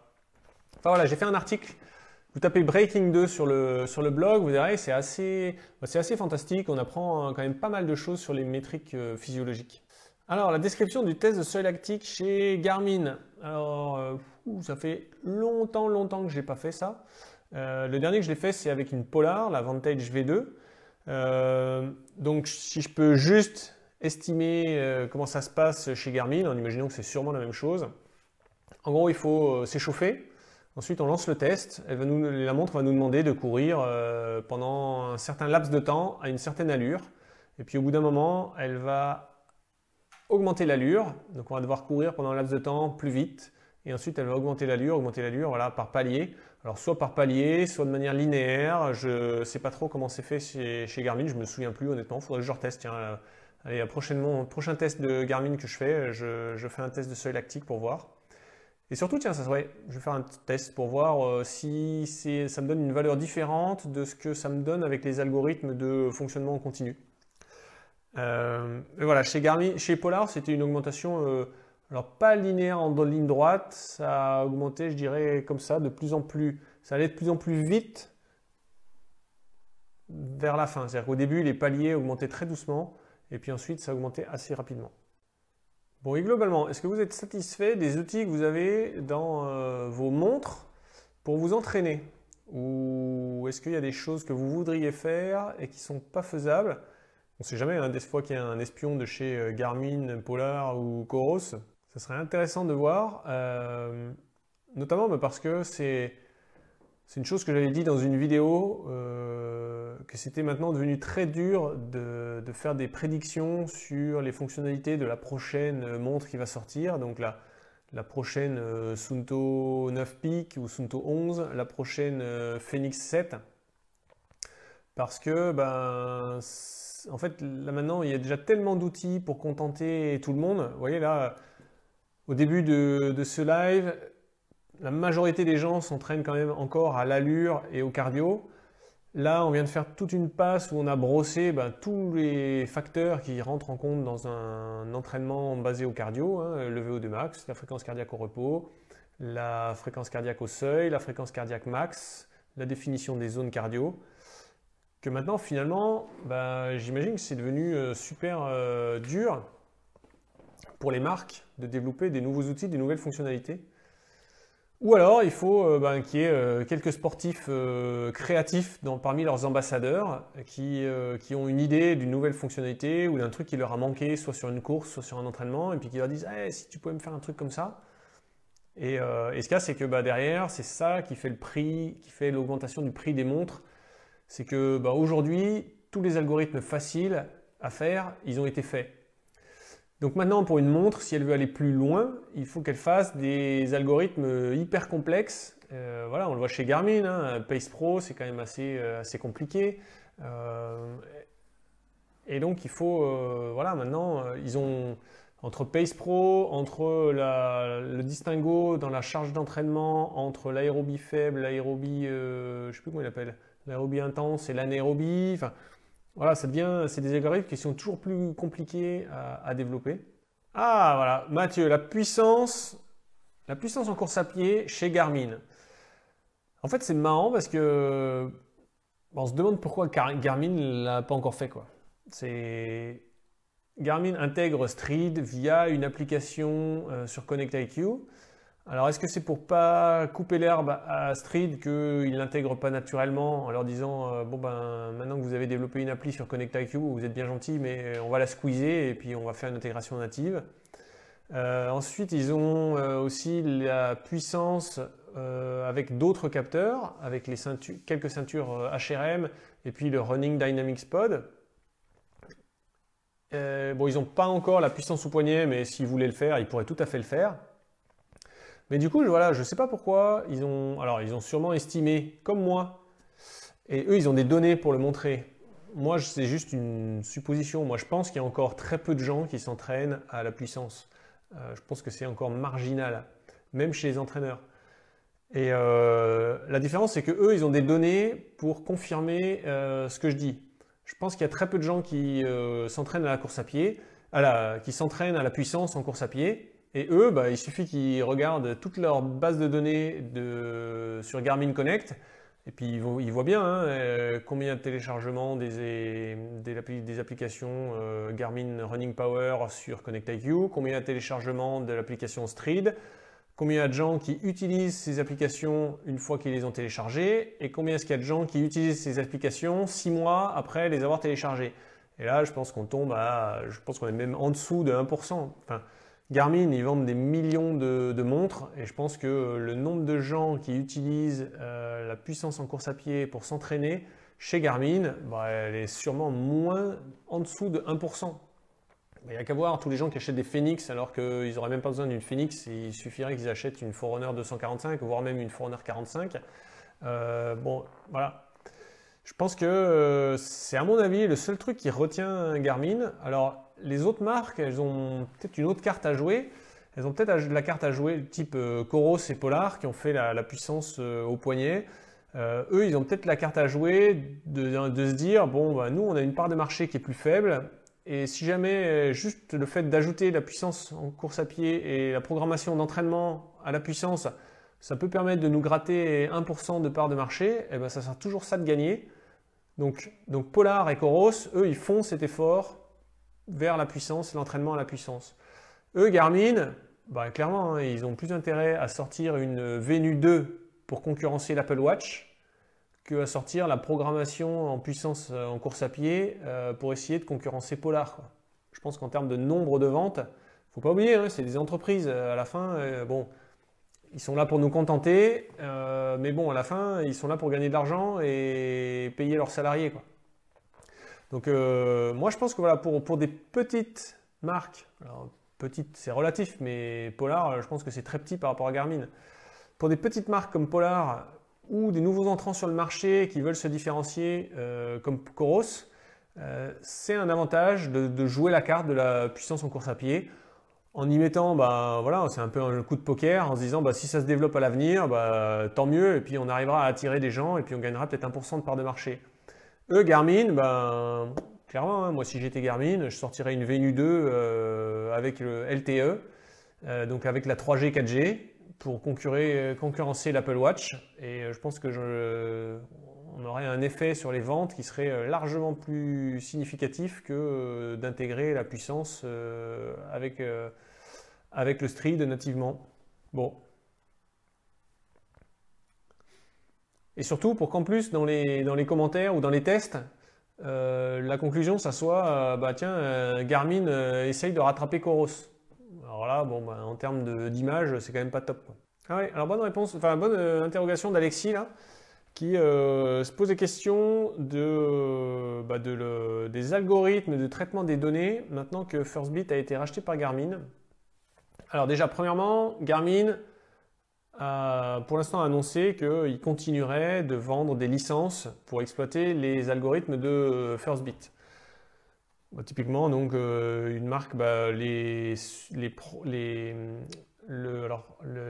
Enfin, voilà, j'ai fait un article vous tapez Breaking 2 sur le, sur le blog, vous verrez, c'est assez, c'est assez fantastique. On apprend hein, quand même pas mal de choses sur les métriques euh, physiologiques. Alors, la description du test de seuil lactique chez Garmin. Alors, euh, ça fait longtemps, longtemps que je n'ai pas fait ça. Euh, le dernier que je l'ai fait, c'est avec une Polar, la Vantage V2. donc, si je peux juste estimer comment ça se passe chez Garmin, en imaginant que c'est sûrement la même chose. En gros, il faut s'échauffer, Ensuite, on lance le test. la montre va nous demander de courir euh, pendant un certain laps de temps à une certaine allure. Et puis au bout d'un moment, elle va augmenter l'allure. Donc on va devoir courir pendant un laps de temps plus vite. Et ensuite, elle va augmenter l'allure, augmenter l'allure voilà, par palier. Alors soit par palier, soit de manière linéaire. Je ne sais pas trop comment c'est fait chez, Garmin. Je ne me souviens plus honnêtement. Il faudrait que je reteste. Tiens, euh, allez, prochainement, prochain test de Garmin que je fais, je fais un test de seuil lactique pour voir. Et surtout, tiens, ça serait, je vais faire un test pour voir euh, si ça me donne une valeur différente de ce que ça me donne avec les algorithmes de fonctionnement en continu. Euh, voilà, chez, chez Polar, c'était une augmentation, euh, alors pas linéaire en ligne droite, ça a augmenté, je dirais, comme ça, de plus en plus, ça allait de plus en plus vite vers la fin. C'est-à-dire qu'au début, les paliers augmentaient très doucement, et puis ensuite, ça augmentait assez rapidement. Bon, et globalement, est-ce que vous êtes satisfait des outils que vous avez dans euh, vos montres pour vous entraîner Ou est-ce qu'il y a des choses que vous voudriez faire et qui ne sont pas faisables On ne sait jamais, un hein, des fois qu'il y a un espion de chez euh, Garmin, Polar ou Coros. Ça serait intéressant de voir, euh, notamment parce que c'est une chose que j'avais dit dans une vidéo que c'était maintenant devenu très dur de, faire des prédictions sur les fonctionnalités de la prochaine euh, montre qui va sortir, donc la, prochaine euh, Sunto 9 Peak ou Sunto 11, la prochaine euh, Phoenix 7, parce que ben, en fait là maintenant il y a déjà tellement d'outils pour contenter tout le monde. Vous voyez là, au début de ce live, la majorité des gens s'entraînent quand même encore à l'allure et au cardio. Là, on vient de faire toute une passe où on a brossé ben, tous les facteurs qui rentrent en compte dans un entraînement basé au cardio, hein, le VO2 max, la fréquence cardiaque au repos, la fréquence cardiaque au seuil, la fréquence cardiaque max, la définition des zones cardio, que maintenant finalement, ben, j'imagine que c'est devenu euh, super euh, dur pour les marques de développer des nouveaux outils, des nouvelles fonctionnalités ou alors, il faut euh, ben, qu'il y ait euh, quelques sportifs euh, créatifs parmi leurs ambassadeurs qui, ont une idée d'une nouvelle fonctionnalité ou d'un truc qui leur a manqué, soit sur une course, soit sur un entraînement, et puis qui leur disent Eh, si tu pouvais me faire un truc comme ça ». Et, et ce cas, c'est que ben, derrière, c'est ça qui fait le prix, qui fait l'augmentation du prix des montres. C'est que ben, aujourd'hui, tous les algorithmes faciles à faire, ils ont été faits. Donc maintenant, pour une montre, si elle veut aller plus loin, il faut qu'elle fasse des algorithmes hyper complexes. Euh, voilà, on le voit chez Garmin, hein. Pace Pro, c'est quand même assez, euh, assez compliqué. Euh, et donc il faut, voilà, maintenant, ils ont entre Pace Pro, entre le distinguo dans la charge d'entraînement, entre l'aérobie faible, l'aérobie, je appelle, l'aérobie intense et l'anaérobie. Voilà, c'est des algorithmes qui sont toujours plus compliqués à, développer. Ah voilà, Mathieu, la puissance, la puissance en course à pied chez Garmin. En fait, c'est marrant parce que bah, on se demande pourquoi Garmin l'a pas encore fait quoi. C'est Garmin intègre Stride via une application euh, sur Connect IQ alors, est-ce que c'est pour pas couper l'herbe à Astrid ne l'intègrent pas naturellement en leur disant euh, bon ben maintenant que vous avez développé une appli sur Connect IQ, vous êtes bien gentil, mais on va la squeezer et puis on va faire une intégration native. Euh, ensuite, ils ont euh, aussi la puissance avec d'autres capteurs, avec les quelques ceintures HRM et puis le Running Dynamics Pod. bon, ils n'ont pas encore la puissance au poignet, mais s'ils voulaient le faire, ils pourraient tout à fait le faire. Mais du coup, voilà, je ne sais pas pourquoi ils ont. Alors, ils ont sûrement estimé, comme moi, et eux, ils ont des données pour le montrer. Moi, c'est juste une supposition. Moi, je pense qu'il y a encore très peu de gens qui s'entraînent à la puissance. Euh, je pense que c'est encore marginal, même chez les entraîneurs. Et euh, la différence, c'est que eux, ils ont des données pour confirmer euh, ce que je dis. Je pense qu'il y a très peu de gens qui s'entraînent à la course à pied, à la, qui s'entraînent à la puissance en course à pied, et eux, bah, il suffit qu'ils regardent toute leur base de données de, sur Garmin Connect. Et puis ils, voient bien hein, euh, combien de téléchargements des, des, applications euh, Garmin Running Power sur Connect IQ, combien de téléchargements de l'application Stride, combien a de gens qui utilisent ces applications une fois qu'ils les ont téléchargées, et combien est-ce qu'il y a de gens qui utilisent ces applications six mois après les avoir téléchargées. Et là, je pense qu'on tombe à, je pense qu'on est même en dessous de 1%. Enfin, Garmin, ils vendent des millions de, montres et je pense que euh, le nombre de gens qui utilisent euh, la puissance en course à pied pour s'entraîner chez Garmin, bah, elle est sûrement moins en dessous de 1%. Bah, il n'y a qu'à voir tous les gens qui achètent des Phoenix alors qu'ils n'auraient même pas besoin d'une Phoenix, il suffirait qu'ils achètent une Forerunner 245, voire même une Forerunner 45. Euh, bon, voilà. Je pense que c'est à mon avis le seul truc qui retient Garmin. Alors, les autres marques, elles ont peut-être une autre carte à jouer. Elles ont peut-être la carte à jouer, type euh, Coros et Polar, qui ont fait la, puissance euh, au poignet. Euh, eux, ils ont peut-être la carte à jouer de, se dire, bon, bah, nous, on a une part de marché qui est plus faible. Et si jamais juste le fait d'ajouter la puissance en course à pied et la programmation d'entraînement à la puissance, ça peut permettre de nous gratter 1% de part de marché, et eh ben, ça sert toujours ça de gagner. Donc, donc Polar et Coros, eux, ils font cet effort vers la puissance, l'entraînement à la puissance. Eux, Garmin, bah, clairement, hein, ils ont plus intérêt à sortir une Venu 2 pour concurrencer l'Apple Watch que à sortir la programmation en puissance euh, en course à pied euh, pour essayer de concurrencer Polar. Je pense qu'en termes de nombre de ventes, faut pas oublier, hein, c'est des entreprises. Euh, à la fin, bon, ils sont là pour nous contenter, mais bon, à la fin, ils sont là pour gagner de l'argent et payer leurs salariés. Quoi. Donc euh, moi je pense que voilà, pour, des petites marques, alors petites c'est relatif, mais Polar, euh, je pense que c'est très petit par rapport à Garmin. Pour des petites marques comme Polar ou des nouveaux entrants sur le marché qui veulent se différencier euh, comme Coros, c'est un avantage de, jouer la carte de la puissance en course à pied en y mettant, bah, voilà, c'est un peu un coup de poker, en se disant, bah, si ça se développe à l'avenir, bah, tant mieux, et puis on arrivera à attirer des gens, et puis on gagnera peut-être 1% de part de marché. E, Garmin, ben, clairement, hein, moi si j'étais Garmin, je sortirais une Venu 2 euh, avec le LTE, euh, donc avec la 3G, 4G, pour concurrencer l'Apple Watch. Et je pense que je, on aurait un effet sur les ventes qui serait largement plus significatif que d'intégrer la puissance avec, avec le Street nativement. Bon, Et surtout pour qu'en plus, dans les, dans les commentaires ou dans les tests, euh, la conclusion, ça soit, euh, bah tiens, euh, Garmin essaye de rattraper Coros. Alors là, bon, bah, en termes d'image, c'est quand même pas top. Ah alors bonne réponse, enfin bonne interrogation d'Alexis là, qui se pose des question de, bah, de des algorithmes de traitement des données maintenant que Firstbit a été racheté par Garmin. Alors déjà, premièrement, Garmin, a pour l'instant annoncé qu'il continuerait de vendre des licences pour exploiter les algorithmes de Firstbit. Bah, typiquement, donc, euh, une marque, bah, les,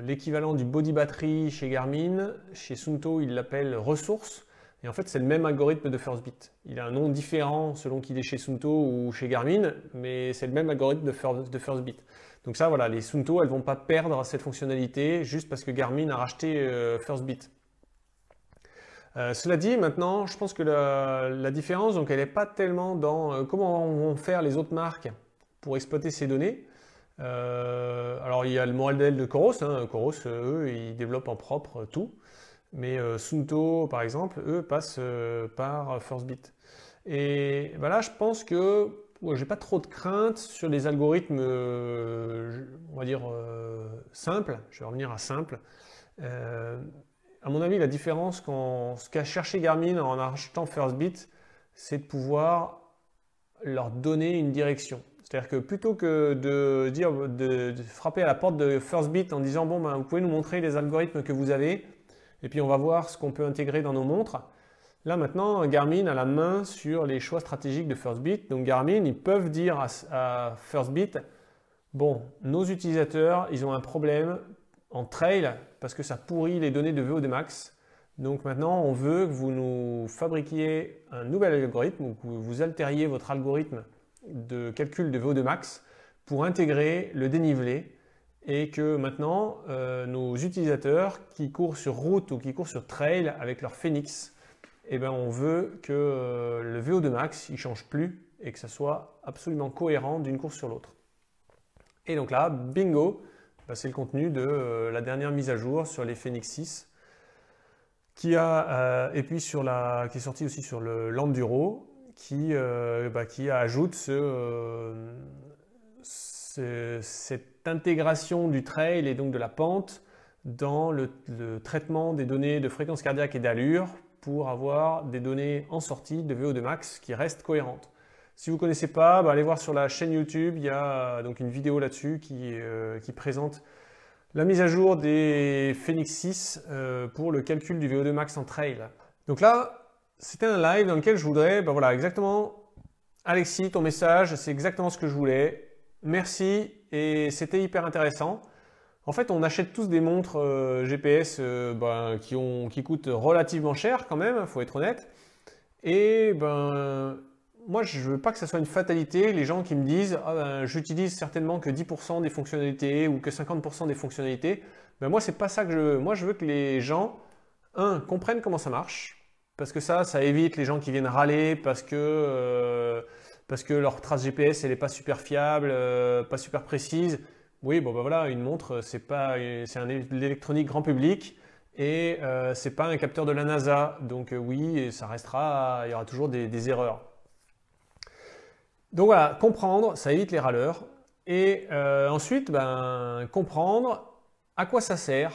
l'équivalent du body battery chez Garmin, chez Sunto, il l'appelle Ressource. Et en fait, c'est le même algorithme de Firstbit. Il a un nom différent selon qu'il est chez Sunto ou chez Garmin, mais c'est le même algorithme de, Firstbit. Donc ça, voilà, les Sunto, elles vont pas perdre cette fonctionnalité juste parce que Garmin a racheté euh, Firstbit. Euh, cela dit, maintenant, je pense que la, différence, donc, elle n'est pas tellement dans euh, comment vont faire les autres marques pour exploiter ces données. alors, il y a le modèle de Coros. Hein, Coros, eux, ils développent en propre tout. Mais Sunto, par exemple, eux, passent par Firstbit. Et voilà, je pense que j'ai pas trop de crainte sur les algorithmes, euh, on va dire, euh, simples. Je vais revenir à simple. A euh, à mon avis, la différence, quand, ce qu'a cherché Garmin en achetant Firstbit, c'est de pouvoir leur donner une direction. C'est-à-dire que plutôt que de dire de, frapper à la porte de Firstbit en disant bon ben, vous pouvez nous montrer les algorithmes que vous avez et puis on va voir ce qu'on peut intégrer dans nos montres, Là maintenant, Garmin a la main sur les choix stratégiques de Firstbit. Donc Garmin, ils peuvent dire à, Firstbeat Firstbit, bon, nos utilisateurs, ils ont un problème en trail parce que ça pourrit les données de vo 2 max. Donc maintenant, on veut que vous nous fabriquiez un nouvel algorithme ou que vous altériez votre algorithme de calcul de VO2 max pour intégrer le dénivelé et que maintenant, euh, nos utilisateurs qui courent sur route ou qui courent sur trail avec leur Phoenix eh ben, on veut que euh, le VO2 max ne change plus et que ça soit absolument cohérent d'une course sur l'autre. Et donc là, bingo, bah, c'est le contenu de euh, la dernière mise à jour sur les Phoenix 6 qui a euh, et puis sur la qui est sortie aussi sur l'enduro le, qui bah, qui ajoute ce, cette intégration du trail et donc de la pente dans le, traitement des données de fréquence cardiaque et d'allure pour avoir des données en sortie de VO2 max qui restent cohérentes. Si vous ne connaissez pas, bah, allez voir sur la chaîne YouTube, il y a euh, donc une vidéo là-dessus euh, qui, présente la mise à jour des Phoenix 6 euh, pour le calcul du VO2 max en trail. Donc là, c'était un live dans lequel je voudrais, bah voilà, exactement, Alexis, ton message, c'est exactement ce que je voulais. Merci et c'était hyper intéressant. En fait, on achète tous des montres euh, GPS euh, ben, qui, coûtent relativement cher quand même, il faut être honnête. Et ben, moi, je ne veux pas que ça soit une fatalité. Les gens qui me disent, ah, ben, j'utilise certainement que 10% des fonctionnalités ou que 50% des fonctionnalités. Ben moi, c'est pas ça que je veux. Moi, je veux que les gens, un, comprennent comment ça marche, parce que ça, ça évite les gens qui viennent râler parce que euh, parce que leur trace GPS, elle n'est pas super fiable, pas super précise oui, bon ben voilà, une montre, euh, c'est pas, euh, c'est l'électronique grand public et euh, c'est pas un capteur de la NASA. Donc oui, ça restera, il y aura toujours des, erreurs. Donc voilà, comprendre, ça évite les râleurs. Et ensuite, ben, comprendre à quoi ça sert,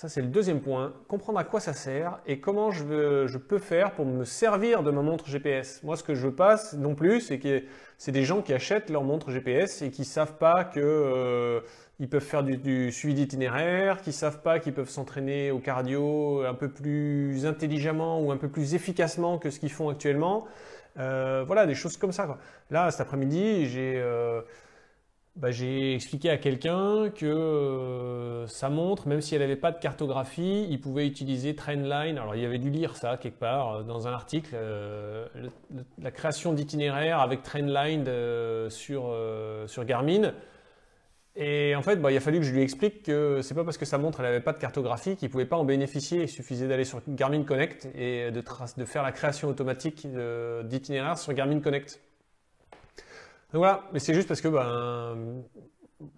ça, c'est le deuxième point. Comprendre à quoi ça sert et comment je, peux faire pour me servir de ma montre GPS. Moi, ce que je veux pas non plus, c'est que c'est des gens qui achètent leur montre GPS et qui savent pas que euh, ils peuvent faire du, suivi d'itinéraire, qui savent pas qu'ils peuvent s'entraîner au cardio un peu plus intelligemment ou un peu plus efficacement que ce qu'ils font actuellement. Euh, voilà, des choses comme ça. Là, cet après-midi, j'ai euh, bah, j'ai expliqué à quelqu'un que euh, sa montre, même si elle n'avait pas de cartographie, il pouvait utiliser Trendline. Alors il y avait dû lire ça quelque part euh, dans un article, euh, la création d'itinéraires avec Trendline sur, sur Garmin. Et en fait, bah, il a fallu que je lui explique que c'est pas parce que sa montre elle n'avait pas de cartographie qu'il pouvait pas en bénéficier. Il suffisait d'aller sur Garmin Connect et de, de faire la création automatique d'itinéraires sur Garmin Connect. Donc voilà, mais c'est juste parce que ben,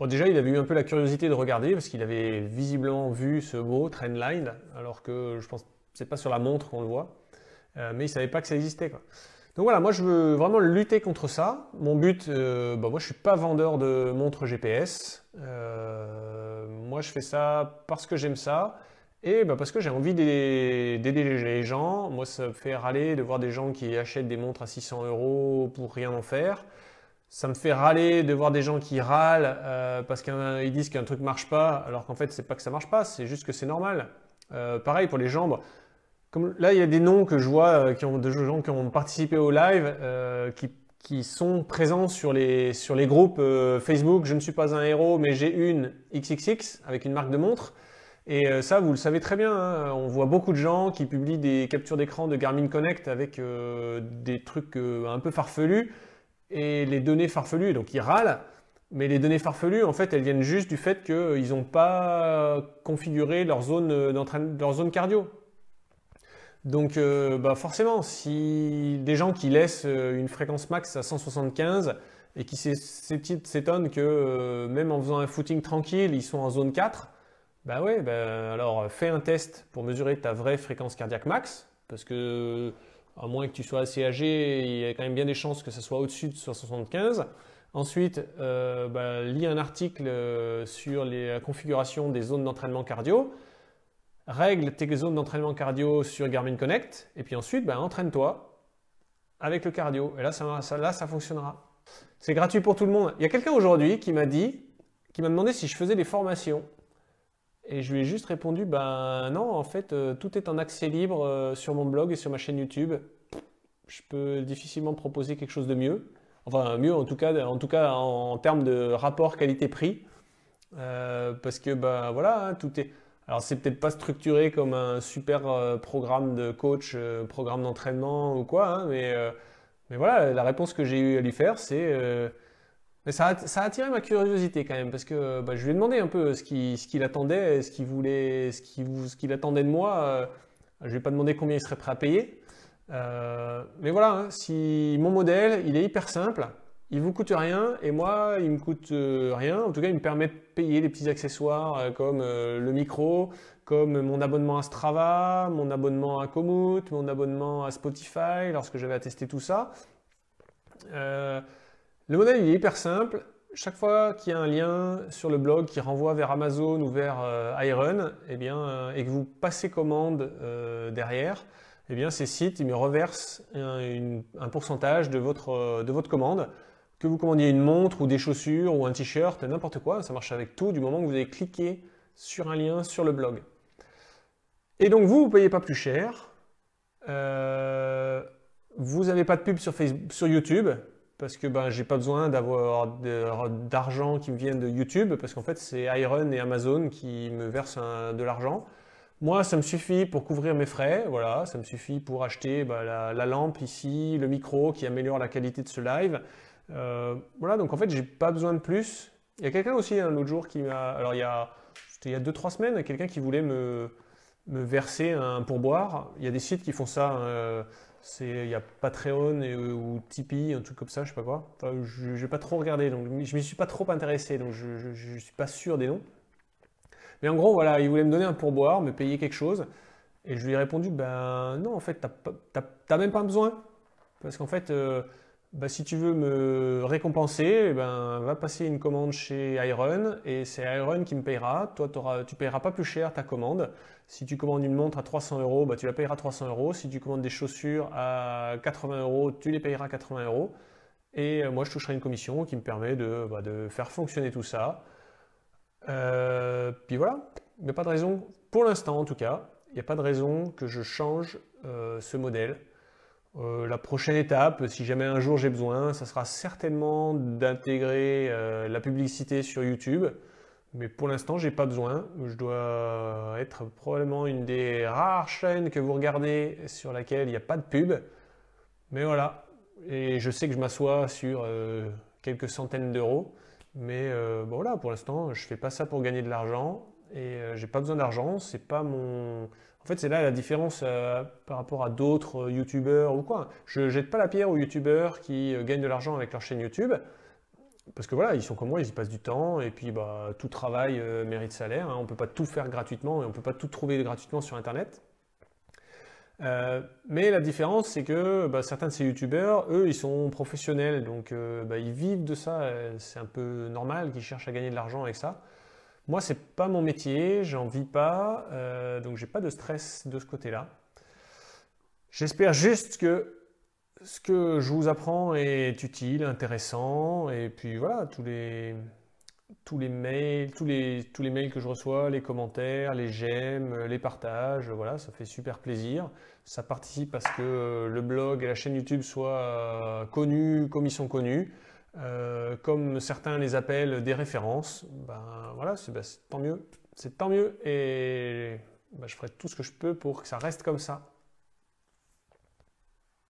déjà il avait eu un peu la curiosité de regarder parce qu'il avait visiblement vu ce mot trendline, alors que je pense c'est pas sur la montre qu'on le voit, euh, mais il savait pas que ça existait Donc voilà, moi je veux vraiment lutter contre ça. Mon but, euh, ben, moi je suis pas vendeur de montres GPS. Euh, moi je fais ça parce que j'aime ça. Et ben, parce que j'ai envie d'aider les gens. Moi, ça me fait râler de voir des gens qui achètent des montres à 600 euros pour rien en faire ça me fait râler de voir des gens qui râlent euh, parce qu'ils disent qu'un truc marche pas, alors qu'en fait, c'est pas que ça marche pas, c'est juste que c'est normal. Euh, pareil pour les jambes. Comme, là, il y a des noms que je vois euh, qui ont, de gens qui ont participé au live, qui, sont présents sur les, sur les groupes Facebook. Je ne suis pas un héros, mais j'ai une XXX avec une marque de montre. Et ça, vous le savez très bien, hein. on voit beaucoup de gens qui publient des captures d'écran de Garmin Connect avec des trucs un peu farfelus et les données farfelues. Donc ils râlent, mais les données farfelues, en fait, elles viennent juste du fait qu'ils n'ont pas configuré leur zone, leur zone cardio. Donc euh, bah forcément, si des gens qui laissent euh, une fréquence max à 175 et qui s'étonnent que euh, même en faisant un footing tranquille, ils sont en zone 4, bah ouais, bah alors fais un test pour mesurer ta vraie fréquence cardiaque max, parce que à moins que tu sois assez âgé, il y a quand même bien des chances que ce soit au-dessus de 75. Ensuite, euh, bah, lis un article euh, sur les, la configuration des zones d'entraînement cardio. Règle tes zones d'entraînement cardio sur Garmin Connect. Et puis ensuite, bah, entraîne-toi avec le cardio. Et là, ça, là, ça fonctionnera. C'est gratuit pour tout le monde. Il y a quelqu'un aujourd'hui qui m'a dit, qui m'a demandé si je faisais des formations. Et je lui ai juste répondu, ben non, en fait, euh, tout est en accès libre euh, sur mon blog et sur ma chaîne YouTube. Je peux difficilement proposer quelque chose de mieux. Enfin, mieux en tout cas, en, tout cas, en, termes de rapport qualité-prix. Euh, parce que, ben voilà, hein, tout est... Alors, c'est peut-être pas structuré comme un super programme de coach, programme d'entraînement ou quoi, hein, mais, mais voilà, la réponse que j'ai eu à lui faire, c'est mais ça a, attiré ma curiosité quand même, parce que bah, je lui ai demandé un peu ce qu'il attendait, ce qu'il voulait, ce qu'il attendait de moi. Euh, je lui ai pas demandé combien il serait prêt à payer. Euh, mais voilà, hein, si mon modèle, il est hyper simple, il vous coûte rien, et moi, il me coûte euh, rien. En tout cas, il me permet de payer des petits accessoires comme le micro, comme mon abonnement à Strava, mon abonnement à Komoot, mon abonnement à Spotify, lorsque j'avais attesté tout ça. Euh, le modèle, est hyper simple. Chaque fois qu'il y a un lien sur le blog qui renvoie vers Amazon ou vers euh, Iron, eh bien, euh, et que vous passez commande euh, derrière, eh bien, ces sites ils me reversent un, pourcentage de votre, de votre commande. Que vous commandiez une montre ou des chaussures ou un t-shirt, n'importe quoi, ça marche avec tout du moment que vous avez cliqué sur un lien sur le blog. Et donc vous, vous ne payez pas plus cher, vous n'avez pas de pub sur, Facebook, sur YouTube, parce que ben, j'ai pas besoin d'avoir d'argent qui me vienne de YouTube, parce qu'en fait, c'est Iron et Amazon qui me versent de l'argent. Moi, ça me suffit pour couvrir mes frais, voilà, ça me suffit pour acheter ben, la, lampe ici, le micro qui améliore la qualité de ce live. Euh, voilà, donc en fait, j'ai pas besoin de plus. Il y a quelqu'un aussi, un hein, autre jour, qui m'a. Alors, il y a 2-3 semaines, quelqu'un qui voulait me, verser un pourboire. Il y a des sites qui font ça. Hein, euh, il y a Patreon ou Tipeee, un truc comme ça, je sais pas quoi. je, n'ai pas trop regardé, donc je m'y suis pas trop intéressé, donc je, ne suis pas sûr des noms. Mais en gros, voilà, il voulait me donner un pourboire, me payer quelque chose. Et je lui ai répondu, ben non, en fait, t'as, n'as même pas besoin. Parce qu'en fait, euh, ben, si tu veux me récompenser, eh ben, va passer une commande chez Iron et c'est Iron qui me payera. Toi, tu tu payeras pas plus cher ta commande. Si tu commandes une montre à 300 euros, bah, tu la payeras 300 euros. Si tu commandes des chaussures à 80 euros, tu les payeras 80 euros. Et euh, moi, je toucherai une commission qui me permet de, bah, faire fonctionner tout ça. Euh, puis voilà, a pas de raison, pour l'instant en tout cas, il n'y a pas de raison que je change euh, ce modèle. la prochaine étape, si jamais un jour j'ai besoin, ça sera certainement d'intégrer la publicité sur YouTube. Mais pour l'instant, j'ai pas besoin. Je dois être probablement une des rares chaînes que vous regardez sur laquelle il n'y a pas de pub. Mais voilà. Et je sais que je m'assois sur euh, quelques centaines d'euros. Mais euh, voilà, pour l'instant, je fais pas ça pour gagner de l'argent. Et je euh, j'ai pas besoin d'argent. C'est pas mon. En fait, c'est là la différence par rapport à d'autres youtubeurs ou quoi. Je jette pas la pierre aux youtubeurs qui gagnent de l'argent avec leur chaîne YouTube parce que voilà, ils sont comme moi, ils y passent du temps, et puis bah, tout travail euh, mérite salaire, hein. on ne peut pas tout faire gratuitement, et on ne peut pas tout trouver gratuitement sur Internet. Euh, mais la différence, c'est que bah, certains de ces youtubeurs, eux, ils sont professionnels, donc euh, bah, ils vivent de ça, c'est un peu normal qu'ils cherchent à gagner de l'argent avec ça. Moi, c'est pas mon métier, j'en vis pas, donc j'ai pas de stress de ce côté-là. J'espère juste que ce que je vous apprends est utile, intéressant, et puis voilà, tous les, tous les mails, tous les, tous les mails que je reçois, les commentaires, les j'aime, les partages, voilà, ça fait super plaisir. Ça participe à ce que le blog et la chaîne YouTube soient euh, connus comme ils sont connus. Euh, comme certains les appellent des références, ben voilà, c'est ben, tant mieux, c'est tant mieux et ben, je ferai tout ce que je peux pour que ça reste comme ça.